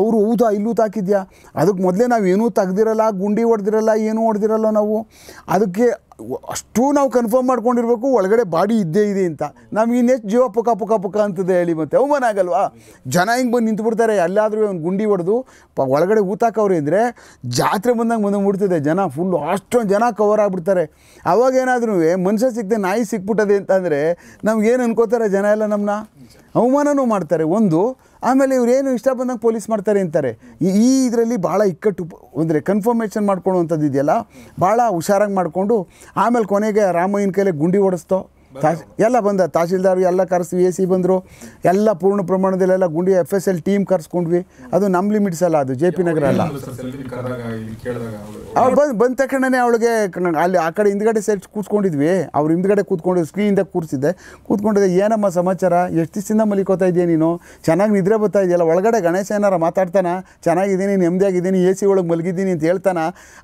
ಅವರು ಊತ ಇಲ್ಲಿ ಊತ ಅದಕ್ಕೆ ಮೊದಲೇ ನಾವು ಏನೂ ತೆಗ್ದಿರಲ್ಲ ಗುಂಡಿ ಹೊಡೆದಿರಲ್ಲ ಏನೂ ಹೊಡೆದಿರಲ್ಲ ನಾವು ಅದಕ್ಕೆ ಅಷ್ಟು ನಾವು ಕನ್ಫರ್ಮ್ ಮಾಡ್ಕೊಂಡಿರ್ಬೇಕು ಒಳಗಡೆ ಬಾಡಿ ಇದ್ದೇ ಇದೆ ಅಂತ ನಮ್ಗೆ ಇನ್ನೆಷ್ಟು ಜೀವ ಪುಕ ಪುಕ ಪುಕ ಅಂತದ ಹೇಳಿ ಮತ್ತೆ ಅವಮಾನ ಆಗಲ್ವಾ ಜನ ಹಿಂಗೆ ಬಂದು ನಿಂತು ಬಿಡ್ತಾರೆ ಎಲ್ಲಾದರೂ ಒಂದು ಗುಂಡಿ ಹೊಡೆದು ಪ ಒಳಗಡೆ ಊತಾಕವ್ರು ಇದ್ದರೆ ಜಾತ್ರೆ ಬಂದಂಗೆ ಮುಂದೆ ಮುಡ್ತಿದೆ ಜನ ಫುಲ್ಲು ಅಷ್ಟೊಂದು ಜನ ಕವರ್ ಆಗಿಬಿಡ್ತಾರೆ ಅವಾಗೇನಾದ್ರೂ ಮನುಷ್ಯ ಸಿಕ್ಕದೆ ನಾಯಿ ಸಿಕ್ಬಿಟ್ಟದೆ ಅಂತಂದರೆ ನಮ್ಗೇನು ಅನ್ಕೋತಾರೆ ಜನ ಎಲ್ಲ ನಮ್ಮನ್ನ ಅವಮಾನನೂ ಮಾಡ್ತಾರೆ ಒಂದು ಆಮೇಲೆ ಏನು ಇಷ್ಟ ಬಂದಂಗೆ ಪೊಲೀಸ್ ಮಾಡ್ತಾರೆ ಅಂತಾರೆ ಈ ಇದರಲ್ಲಿ ಭಾಳ ಇಕ್ಕಟ್ಟು ಅಂದರೆ ಕನ್ಫರ್ಮೇಷನ್ ಮಾಡ್ಕೊಳ್ಳುವಂಥದ್ದು ಇದೆಯಲ್ಲ ಭಾಳ ಹುಷಾರಾಗಿ ಮಾಡಿಕೊಂಡು ಆಮೇಲೆ ಕೊನೆಗೆ ರಾಮಯ್ಯನ ಕೈಲೇ ಗುಂಡಿ ಓಡಿಸ್ತೋ ತಾಶ್ ಎಲ್ಲ ಬಂದ ತಹಶೀಲ್ದಾರ್ ಎಲ್ಲ ಕರೆಸಿ ಎ ಸಿ ಬಂದರು ಎಲ್ಲ ಪೂರ್ಣ ಪ್ರಮಾಣದಲ್ಲೆಲ್ಲ ಗುಂಡಿ ಎಫ್ ಎಸ್ ಎಲ್ ಟೀಮ್ ಕರ್ಸ್ಕೊಂಡ್ವಿ ಅದು ನಮ್ಮ ಲಿಮಿಟ್ಸ್ ಅಲ್ಲ ಅದು ಜೆ ಪಿ ನಗರ ಅಲ್ಲ ಅವ್ರು ಬಂದು ಬಂದ ತಕ್ಷಣನೇ ಅವಳಿಗೆ ಅಲ್ಲಿ ಆ ಕಡೆ ಹಿಂದ್ಗಡೆ ಸೇರಿಸಿ ಕೂತ್ಕೊಂಡಿದ್ವಿ ಅವ್ರು ಹಿಂದ್ಗಡೆ ಕೂತ್ಕೊಂಡು ಸ್ಕ್ರೀನಿಂದ ಕೂರಿಸಿದ್ದೆ ಕೂತ್ಕೊಂಡಿದ್ದೆ ಏನಮ್ಮ ಸಮಾಚಾರ ಎಷ್ಟು ದಿವಸದಿಂದ ಮಲಿಕೋತಾ ಇದೆಯಾ ನೀನು ಚೆನ್ನಾಗಿ ನಿದ್ರೆ ಬರ್ತಾ ಇದೆಯಲ್ಲ ಒಳಗಡೆ ಗಣೇಶ ಏನಾರ ಮಾತಾಡ್ತಾನ ಚೆನ್ನಾಗಿದ್ದೀನಿ ನೆಮ್ಮದಿಯಾಗಿದ್ದೀನಿ ಎ ಸಿ ಒಳಗೆ ಮಲಗಿದ್ದೀನಿ ಅಂತ ಹೇಳ್ತಾನ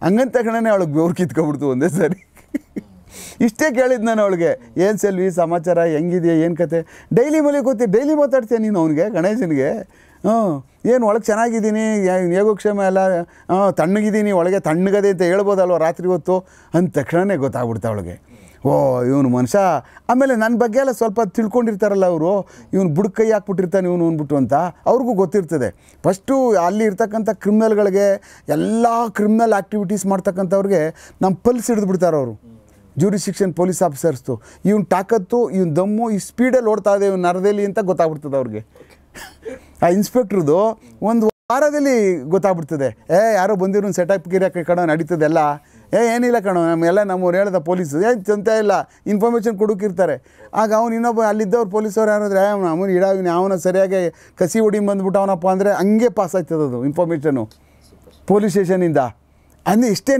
ಹಂಗಂತ ತಕ್ಷಣನೇ ಅವಳಿಗೆ ಬೆವ್ರು ಕಿತ್ಕೊಬಿಡ್ತು ಒಂದೇ ಸರಿ ಇಷ್ಟೇ ಕೇಳಿದ್ದು ನಾನು ಅವಳಿಗೆ ಏನು ಸೆಲ್ವಿ ಸಮಾಚಾರ ಹೆಂಗಿದೆಯಾ ಏನು ಕತೆ ಡೈಲಿ ಗೊತ್ತಿ ಡೈಲಿ ಮಾತಾಡ್ತೀಯ ನೀನು ಅವನಿಗೆ ಗಣೇಶನಿಗೆ ಹ್ಞೂ ಏನು ಒಳಗೆ ಚೆನ್ನಾಗಿದ್ದೀನಿ ಯೋಗಕ್ಷೇಮ ಎಲ್ಲ ಹಾಂ ತಣ್ಣಗಿದ್ದೀನಿ ಒಳಗೆ ತಣ್ಣಗದೆ ಅಂತ ಹೇಳ್ಬೋದಲ್ವ ರಾತ್ರಿ ಹೊತ್ತು ಅಂದ ತಕ್ಷಣವೇ ಗೊತ್ತಾಗ್ಬಿಡ್ತಾ ಅವಳಿಗೆ ಓ ಇವನು ಮನುಷ್ಯ ಆಮೇಲೆ ನನ್ನ ಬಗ್ಗೆ ಎಲ್ಲ ಸ್ವಲ್ಪ ತಿಳ್ಕೊಂಡಿರ್ತಾರಲ್ಲ ಅವರು ಇವನು ಬುಡ ಕೈ ಹಾಕ್ಬಿಟ್ಟಿರ್ತಾನೆ ಇವನು ಅಂದ್ಬಿಟ್ಟು ಅಂತ ಅವ್ರಿಗೂ ಗೊತ್ತಿರ್ತದೆ ಫಸ್ಟು ಅಲ್ಲಿ ಇರ್ತಕ್ಕಂಥ ಕ್ರಿಮಿನಲ್ಗಳಿಗೆ ಎಲ್ಲ ಕ್ರಿಮಿನಲ್ ಆ್ಯಕ್ಟಿವಿಟೀಸ್ ಮಾಡ್ತಕ್ಕಂಥವ್ರಿಗೆ ನಮ್ಮ ಪಲ್ಸ್ ಹಿಡಿದು ಬಿಡ್ತಾರೆ ಅವರು ಶಿಕ್ಷನ್ ಪೊಲೀಸ್ ಆಫೀಸರ್ಸ್ದು ಇವ್ನು ತಾಕತ್ತು ಇವ್ನು ದಮ್ಮು ಈ ಸ್ಪೀಡಲ್ಲಿ ಓಡ್ತಾ ಇದೆ ಇವ್ನು ನರದಲ್ಲಿ ಅಂತ ಗೊತ್ತಾಗ್ಬಿಡ್ತದೆ ಅವ್ರಿಗೆ ಆ ಇನ್ಸ್ಪೆಕ್ಟ್ರದು ಒಂದು ವಾರದಲ್ಲಿ ಗೊತ್ತಾಗ್ಬಿಡ್ತದೆ ಏ ಯಾರೋ ಬಂದಿರೋ ಸೆಟಪ್ ಕಿರಿಯಕ್ಕೆ ಕಣೋ ನಡೀತದೆಲ್ಲ ಏ ಏನಿಲ್ಲ ಕಣೋ ನಮ್ಮೆಲ್ಲ ನಮ್ಮವ್ರು ಹೇಳ್ದ ಪೊಲೀಸ್ ಏ ಚಂತೆ ಇಲ್ಲ ಇನ್ಫಾರ್ಮೇಷನ್ ಕೊಡೋಕಿರ್ತಾರೆ ಆಗ ಅವ್ನು ಇನ್ನೊಬ್ಬ ಅಲ್ಲಿದ್ದವ್ರು ಪೊಲೀಸವ್ರು ಯಾರಾದ್ರೆ ಅವನು ಅವನು ಇಡ ಅವನ ಸರಿಯಾಗಿ ಕಸಿ ಹೊಡಿ ಬಂದ್ಬಿಟ್ಟು ಅವನಪ್ಪ ಅಂದರೆ ಹಂಗೆ ಪಾಸ್ ಆಗ್ತದದು ಇನ್ಫಾರ್ಮೇಷನು ಪೊಲೀಸ್ ಸ್ಟೇಷನಿಂದ ಅಂದರೆ ಇಷ್ಟೇ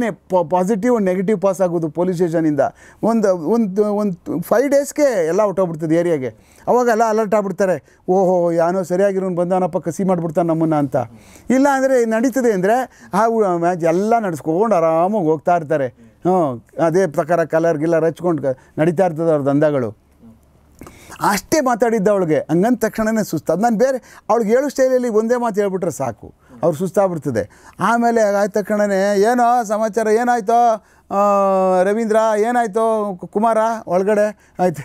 ಪಾಸಿಟಿವ್ ನೆಗೆಟಿವ್ ಪಾಸ್ ಆಗೋದು ಪೊಲೀಸ್ ಸ್ಟೇಷನಿಂದ ಒಂದು ಒಂದು ಒಂದು ಫೈವ್ ಡೇಸ್ಗೆ ಎಲ್ಲ ಹೊಟ್ಟೋಗ್ಬಿಡ್ತದೆ ಏರಿಯಾಗೆ ಅವಾಗೆಲ್ಲ ಅಲರ್ಟ್ ಆಗ್ಬಿಡ್ತಾರೆ ಓಹೋ ಯಾನೋ ಸರಿಯಾಗಿರೋನು ಬಂದಾನಪ್ಪ ಕಸಿ ಮಾಡಿಬಿಡ್ತಾನೆ ನಮ್ಮನ್ನು ಅಂತ ಇಲ್ಲ ಅಂದರೆ ನಡೀತದೆ ಅಂದರೆ ಆ ಮ್ಯಾಚ್ ಎಲ್ಲ ನಡೆಸ್ಕೊಂಡು ಆರಾಮಾಗಿ ಹೋಗ್ತಾ ಇರ್ತಾರೆ ಹ್ಞೂ ಅದೇ ಪ್ರಕಾರ ಕಲರ್ ಗಿಲ್ಲರ್ ಹಚ್ಕೊಂಡು ನಡೀತಾ ಇರ್ತದೆ ಅವ್ರ ದಂಧಗಳು ಅಷ್ಟೇ ಮಾತಾಡಿದ್ದ ಅವಳಿಗೆ ಹಂಗಂದ ತಕ್ಷಣವೇ ಸುಸ್ತು ಅದು ನಾನು ಬೇರೆ ಅವಳಿಗೆ ಹೇಳೋ ಸ್ಟೈಲಲ್ಲಿ ಒಂದೇ ಮಾತು ಹೇಳ್ಬಿಟ್ರೆ ಸಾಕು ಅವ್ರು ಸುಸ್ತಾಗ್ಬಿಡ್ತದೆ ಆಮೇಲೆ ಆಯ್ತ ತಕ್ಷಣವೇ ಏನೋ ಸಮಾಚಾರ ಏನಾಯ್ತೋ ರವೀಂದ್ರ ಏನಾಯಿತು ಕುಮಾರ ಒಳಗಡೆ ಆಯ್ತು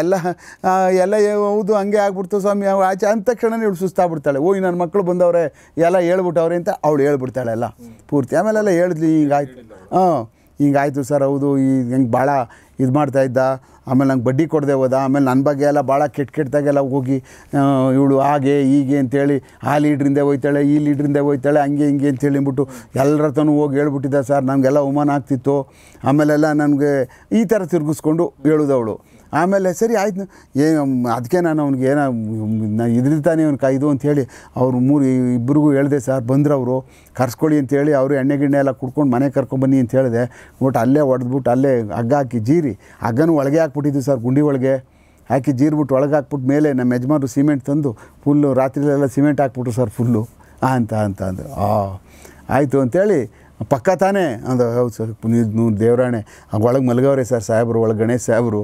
ಎಲ್ಲ ಎಲ್ಲ ಹೌದು ಹಂಗೆ ಆಗ್ಬಿಡ್ತು ಸ್ವಾಮಿ ಆಚೆ ಅಂದ ತಕ್ಷಣನೇ ಇವಳು ಸುಸ್ತಾಗ್ಬಿಡ್ತಾಳೆ ಓ ನನ್ನ ಮಕ್ಕಳು ಬಂದವ್ರೆ ಎಲ್ಲ ಹೇಳ್ಬಿಟ್ಟವ್ರೆ ಅಂತ ಅವಳು ಹೇಳ್ಬಿಡ್ತಾಳೆ ಎಲ್ಲ ಪೂರ್ತಿ ಆಮೇಲೆಲ್ಲ ಹೇಳಿದ್ಲಿ ಹಿಂಗಾಯ್ತು ಹಾಂ ಹಿಂಗಾಯ್ತು ಸರ್ ಹೌದು ಈ ಹೆಂಗೆ ಭಾಳ ಇದು ಮಾಡ್ತಾಯಿದ್ದ ಆಮೇಲೆ ನಂಗೆ ಬಡ್ಡಿ ಕೊಡದೆ ಹೋದ ಆಮೇಲೆ ನನ್ನ ಬಗ್ಗೆ ಎಲ್ಲ ಭಾಳ ಕೆಟ್ಟ ಕೆಟ್ಟದಾಗೆಲ್ಲ ಹೋಗಿ ಇವಳು ಹಾಗೆ ಹೀಗೆ ಅಂತೇಳಿ ಆ ಲೀಡ್ರಿಂದ ಹೋಯ್ತಾಳೆ ಈ ಲೀಡ್ರಿಂದೆ ಹೋಯ್ತಾಳೆ ಹಂಗೆ ಹಿಂಗೆ ಅಂತೇಳಿ ಅಂದ್ಬಿಟ್ಟು ಎಲ್ಲರ ತನೂ ಹೋಗಿ ಹೇಳ್ಬಿಟ್ಟಿದ್ದೆ ಸರ್ ನಮಗೆಲ್ಲ ಅವಮಾನ ಆಗ್ತಿತ್ತು ಆಮೇಲೆಲ್ಲ ನನಗೆ ಈ ಥರ ತಿರುಗಿಸ್ಕೊಂಡು ಹೇಳೋದು ಆಮೇಲೆ ಸರಿ ಆಯ್ತು ಏ ಅದಕ್ಕೆ ನಾನು ಅವ್ನಿಗೆ ಏನೋ ನಾನು ಇದ್ರಿಂದ ತಾನೇ ಅವ್ನು ಕಾಯ್ದು ಹೇಳಿ ಅವರು ಮೂರು ಇಬ್ಬರಿಗೂ ಹೇಳಿದೆ ಸರ್ ಬಂದರು ಅವರು ಕರ್ಸ್ಕೊಳ್ಳಿ ಅಂತೇಳಿ ಅವರು ಎಣ್ಣೆ ಗಿಣ್ಣೆ ಎಲ್ಲ ಕುಡ್ಕೊಂಡು ಮನೆಗೆ ಕರ್ಕೊಂಬನ್ನಿ ಅಂತ ಹೇಳಿದೆ ಒಟ್ಟು ಅಲ್ಲೇ ಹೊಡೆದ್ಬಿಟ್ಟು ಅಲ್ಲೇ ಹಗ್ಗ ಹಾಕಿ ಜೀರಿ ಹಗ್ಗನೂ ಒಳಗೆ ಹಾಕ್ಬಿಟ್ಟಿದ್ದು ಸರ್ ಗುಂಡಿ ಒಳಗೆ ಹಾಕಿ ಜೀರ್ಬಿಟ್ಟು ಒಳಗೆ ಹಾಕ್ಬಿಟ್ಟು ಮೇಲೆ ನಮ್ಮ ಯಜಮಾನರು ಸಿಮೆಂಟ್ ತಂದು ಫುಲ್ಲು ರಾತ್ರಿಲೆಲ್ಲ ಸಿಮೆಂಟ್ ಹಾಕ್ಬಿಟ್ರು ಸರ್ ಫುಲ್ಲು ಅಂತ ಅಂತ ಅಂದರು ಆ ಆಯಿತು ಅಂಥೇಳಿ ಪಕ್ಕ ತಾನೇ ಅಂದ ಹೌದು ಸರ್ ನೀವು ದೇವರಾಣೆ ಒಳಗೆ ಮಲಗವ್ರೆ ಸರ್ ಸಾಹೇಬರು ಒಳಗೆ ಗಣೇಶ್ ಸಾಹೇಬರು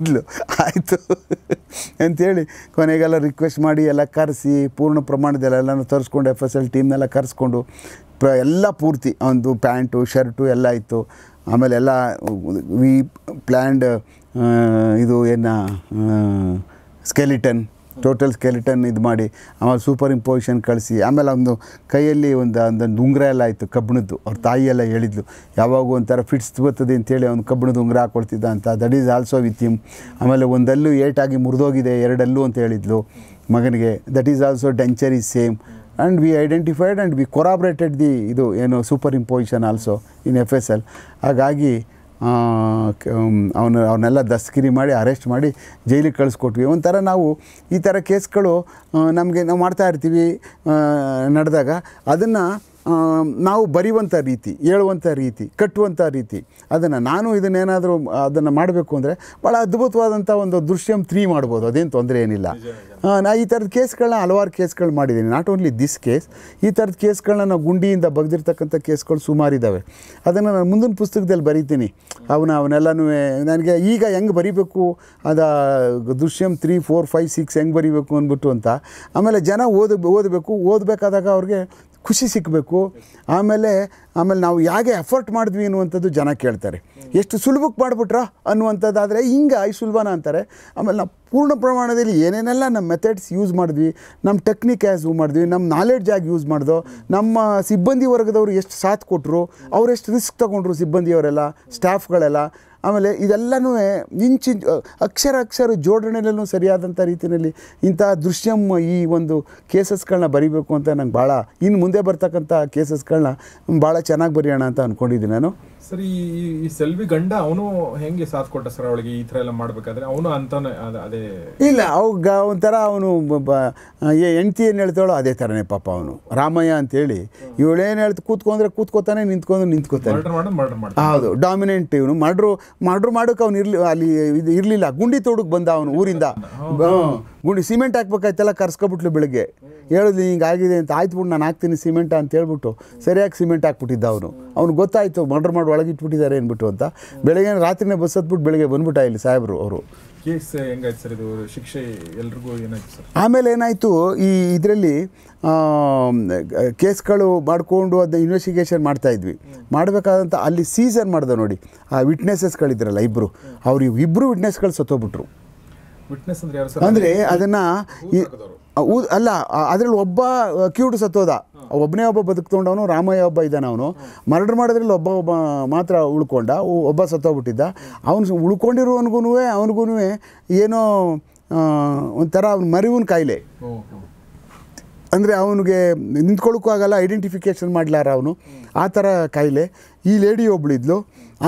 ಇದ್ಲು ಆಯಿತು ಅಂಥೇಳಿ ಕೊನೆಗೆಲ್ಲ ರಿಕ್ವೆಸ್ಟ್ ಮಾಡಿ ಎಲ್ಲ ಕರೆಸಿ ಪೂರ್ಣ ಪ್ರಮಾಣದಲ್ಲಿ ಎಲ್ಲನೂ ತರಿಸ್ಕೊಂಡು ಎಫ್ ಎಸ್ ಎಲ್ ಟೀಮ್ನೆಲ್ಲ ಕರೆಸ್ಕೊಂಡು ಪ್ರ ಎಲ್ಲ ಪೂರ್ತಿ ಒಂದು ಪ್ಯಾಂಟು ಶರ್ಟು ಎಲ್ಲ ಇತ್ತು ಆಮೇಲೆ ಎಲ್ಲ ವಿ ಪ್ಲ್ಯಾಂಡ್ ಇದು ಏನು ಸ್ಕೆಲಿಟನ್ ಟೋಟಲ್ ಸ್ಕೆಲಿಟನ್ ಇದು ಮಾಡಿ ಆಮೇಲೆ ಸೂಪರ್ ಇಂಪೋಸಿಷನ್ ಕಳಿಸಿ ಆಮೇಲೆ ಅವನು ಕೈಯಲ್ಲಿ ಒಂದು ಒಂದೊಂದು ಉಂಗುರ ಎಲ್ಲ ಆಯಿತು ಕಬ್ಬಣದ್ದು ಅವ್ರ ತಾಯಿ ಎಲ್ಲ ಹೇಳಿದ್ಲು ಯಾವಾಗ ಒಂಥರ ಫಿಟ್ಸ್ ಬರ್ತದೆ ಅಂತೇಳಿ ಅವ್ನು ಕಬ್ಬಣದ ಉಂಗ್ರ ಹಾಕೊಳ್ತಿದ್ದ ಅಂತ that is also with him ಆಮೇಲೆ ಒಂದಲ್ಲೂ ಏಟಾಗಿ ಮುರಿದೋಗಿದೆ ಎರಡಲ್ಲೂ ಅಂತ ಹೇಳಿದ್ಲು ಮಗನಿಗೆ that is also denture is same and we identified and we corroborated the ಇದು ಏನು superimposition also in F S L ಹಾಗಾಗಿ ಅವನ ಅವನ್ನೆಲ್ಲ ದಸ್ಕಿರಿ ಮಾಡಿ ಅರೆಸ್ಟ್ ಮಾಡಿ ಜೈಲಿಗೆ ಕಳಿಸ್ಕೊಟ್ವಿ ಒಂಥರ ನಾವು ಈ ಥರ ಕೇಸ್ಗಳು ನಮಗೆ ನಾವು ಮಾಡ್ತಾ ಇರ್ತೀವಿ ನಡೆದಾಗ ಅದನ್ನು ನಾವು ಬರೆಯುವಂಥ ರೀತಿ ಹೇಳುವಂಥ ರೀತಿ ಕಟ್ಟುವಂಥ ರೀತಿ ಅದನ್ನು ನಾನು ಇದನ್ನೇನಾದರೂ ಅದನ್ನು ಮಾಡಬೇಕು ಅಂದರೆ ಭಾಳ ಅದ್ಭುತವಾದಂಥ ಒಂದು ದೃಶ್ಯಂ ತ್ರೀ ಮಾಡ್ಬೋದು ಅದೇನು ತೊಂದರೆ ಏನಿಲ್ಲ ನಾ ಈ ಥರದ ಕೇಸ್ಗಳನ್ನ ಹಲವಾರು ಕೇಸ್ಗಳು ಮಾಡಿದ್ದೀನಿ ನಾಟ್ ಓನ್ಲಿ ದಿಸ್ ಕೇಸ್ ಈ ಥರದ ಕೇಸ್ಗಳನ್ನ ನಾವು ಗುಂಡಿಯಿಂದ ಬಗ್ದಿರ್ತಕ್ಕಂಥ ಕೇಸ್ಗಳು ಸುಮಾರಿದ್ದಾವೆ ಅದನ್ನು ನಾನು ಮುಂದಿನ ಪುಸ್ತಕದಲ್ಲಿ ಬರೀತೀನಿ ಅವನ್ನ ಅವನ್ನೆಲ್ಲನೂ ನನಗೆ ಈಗ ಹೆಂಗೆ ಬರೀಬೇಕು ಅದ Drishyam three four five six ಹೆಂಗೆ ಬರೀಬೇಕು ಅಂದ್ಬಿಟ್ಟು ಅಂತ ಆಮೇಲೆ ಜನ ಓದ ಓದಬೇಕು ಓದಬೇಕಾದಾಗ ಅವ್ರಿಗೆ ಖುಷಿ ಸಿಕ್ಕಬೇಕು ಆಮೇಲೆ ಆಮೇಲೆ ನಾವು ಯಾಕೆ ಎಫರ್ಟ್ ಮಾಡಿದ್ವಿ ಅನ್ನುವಂಥದ್ದು ಜನ ಕೇಳ್ತಾರೆ ಎಷ್ಟು ಸುಲಭಕ್ಕೆ ಮಾಡಿಬಿಟ್ರಾ ಅನ್ನುವಂಥದ್ದಾದರೆ ಹಿಂಗೆ ಈ ಸುಲಭನ ಅಂತಾರೆ ಆಮೇಲೆ ನಾವು ಪೂರ್ಣ ಪ್ರಮಾಣದಲ್ಲಿ ಏನೇನೆಲ್ಲ ನಮ್ಮ ಮೆಥಡ್ಸ್ ಯೂಸ್ ಮಾಡಿದ್ವಿ ನಮ್ಮ ಟೆಕ್ನಿಕ್ ಆ್ಯಸ್ ಯೂಸ್ ಮಾಡಿದ್ವಿ ನಮ್ಮ ನಾಲೆಡ್ಜ್ ಆಗಿ ಯೂಸ್ ಮಾಡಿದೋ ನಮ್ಮ ಸಿಬ್ಬಂದಿ ವರ್ಗದವರು ಎಷ್ಟು ಸಾಥ್ ಕೊಟ್ಟರು ಅವರೆಷ್ಟು ರಿಸ್ಕ್ ತೊಗೊಂಡ್ರು ಸಿಬ್ಬಂದಿಯವರೆಲ್ಲ ಸ್ಟಾಫ್ಗಳೆಲ್ಲ ಆಮೇಲೆ ಇದೆಲ್ಲನೂ ಇಂಚಿಂಚು ಅಕ್ಷರ ಅಕ್ಷರ ಜೋಡಣೆಯಲ್ಲೂ ಸರಿಯಾದಂಥ ರೀತಿಯಲ್ಲಿ ಇಂಥ ದೃಶ್ಯಂ ಈ ಒಂದು ಕೇಸಸ್ಗಳನ್ನ ಬರಿಬೇಕು ಅಂತ ನಂಗೆ ಭಾಳ ಇನ್ನು ಮುಂದೆ ಬರ್ತಕ್ಕಂಥ ಕೇಸಸ್ಗಳನ್ನ ಭಾಳ ಚೆನ್ನಾಗಿ ಬರೆಯೋಣ ಅಂತ ಅಂದ್ಕೊಂಡಿದ್ದೀನಿ ನಾನು ಸರಿ ಈ ಸೆಲ್ವಿ ಗಂಡ ಅವನು ಹೆಂಗೆ ಸಾಥ್ ಕೊಟ್ಟ ಸರ್ ಅವಳಿಗೆ ಈ ಥರ ಎಲ್ಲ ಮಾಡಬೇಕಾದ್ರೆ ಅವನು ಅಂತಾನೆ ಅದೇ ಇಲ್ಲ ಅವಾಗ ಒಂಥರ ಅವನು ಹೆಂಡ್ತಿ ಏನು ಹೇಳ್ತಾಳೋ ಅದೇ ಥರನೇ ಪಾಪ ಅವನು ರಾಮಯ್ಯ ಅಂತೇಳಿ ಇವಳೇನು ಹೇಳ್ತು ಕೂತ್ಕೊಂಡ್ರೆ ಕೂತ್ಕೋತಾನೆ ನಿಂತ್ಕೊಂಡು ನಿಂತ್ಕೋತಾನೆ ಹೌದು ಡಾಮಿನೆಂಟ್ ಇವನು ಮಾಡ್ರು ಮಾಡ್ರ್ ಮಾಡೋಕೆ ಅವ್ನು ಇರಲಿ ಅಲ್ಲಿ ಇದು ಇರಲಿಲ್ಲ ಗುಂಡಿ ತೋಡಕ್ಕೆ ಬಂದ ಅವನು ಊರಿಂದ ಗುಂಡಿ ಸಿಮೆಂಟ್ ಹಾಕ್ಬೇಕಾಯ್ತಲ್ಲ ಕರ್ಸ್ಕೊಬಿಟ್ಲು ಬೆಳಗ್ಗೆ ಹೇಳಿದ್ಲು ಹಿಂಗೆ ಆಗಿದೆ ಅಂತ ಆಯ್ತು ಬಿಟ್ಟು ನಾನು ಹಾಕ್ತೀನಿ ಸಿಮೆಂಟ್ ಅಂತ ಹೇಳ್ಬಿಟ್ಟು ಸರಿಯಾಗಿ ಸಿಮೆಂಟ್ ಹಾಕ್ಬಿಟ್ಟಿದ್ದ ಅವನು ಅವ್ನು ಗೊತ್ತಾಯಿತು ಮಾಡ್ರ್ ಮಾಡಿ ಒಳಗಿಟ್ಬಿಟ್ಟಿದ್ದಾರೆ ಇಟ್ಬಿಟ್ಟಿದ್ದಾರೆ ಅಂತ ಬೆಳಗ್ಗೆ ರಾತ್ರಿನೇ ಬಸ್ ಹತ್ಬಿಟ್ಟು ಬೆಳಗ್ಗೆ ಬಂದ್ಬಿಟ್ಟ ಇಲ್ಲಿ ಸಾಹೇಬರು ಅವರು ಶಿಕ್ಷೆ ಏನಾಯ್ತು ಆಮೇಲೆ ಏನಾಯಿತು ಈ ಇದರಲ್ಲಿ ಕೇಸ್ಗಳು ಮಾಡಿಕೊಂಡು ಅದನ್ನ ಇನ್ವೆಸ್ಟಿಗೇಷನ್ ಮಾಡ್ತಾ ಇದ್ವಿ ಮಾಡಬೇಕಾದಂಥ ಅಲ್ಲಿ ಸೀಸನ್ ಮಾಡ್ದೆ ನೋಡಿ ಆ ವಿಟ್ನೆಸಸ್ಗಳಿದ್ರಲ್ಲ ಇಬ್ಬರು ಅವ್ರು ಇಬ್ಬರು ವಿಟ್ನೆಸ್ಗಳು ಸತ್ತೋಗ್ಬಿಟ್ರು ವಿಟ್ನೆಸ್ ಅಂದರೆ ಅಂದರೆ ಅದನ್ನು ಅಲ್ಲ ಅದ್ರಲ್ಲಿ ಒಬ್ಬ ಕ್ಯೂಟ್ ಸತ್ತೋದ ಒಬ್ಬನೇ ಒಬ್ಬ ಬದುಕ್ತೊಂಡವನು ರಾಮಯ್ಯ ಒಬ್ಬ ಇದ್ದಾನ ಅವನು ಮರ್ಡರ್ ಮಾಡಿದ್ರಲ್ಲಿ ಒಬ್ಬ ಒಬ್ಬ ಮಾತ್ರ ಉಳ್ಕೊಂಡ ಒಬ್ಬ ಸತ್ತೋಗ್ಬಿಟ್ಟಿದ್ದ ಅವನು ಉಳ್ಕೊಂಡಿರುವನ್ಗೂ ಅವನಿಗೂ ಏನೋ ಒಂಥರ ಅವ್ನ ಮರಿವಿನ ಕಾಯಿಲೆ ಅಂದರೆ ಅವನಿಗೆ ನಿಂತ್ಕೊಳ್ಳೋಕ್ಕೂ ಆಗಲ್ಲ ಐಡೆಂಟಿಫಿಕೇಷನ್ ಮಾಡಲಾರ ಅವನು ಆ ಥರ ಕಾಯಿಲೆ ಈ ಲೇಡಿ ಒಬ್ಳಿದ್ಲು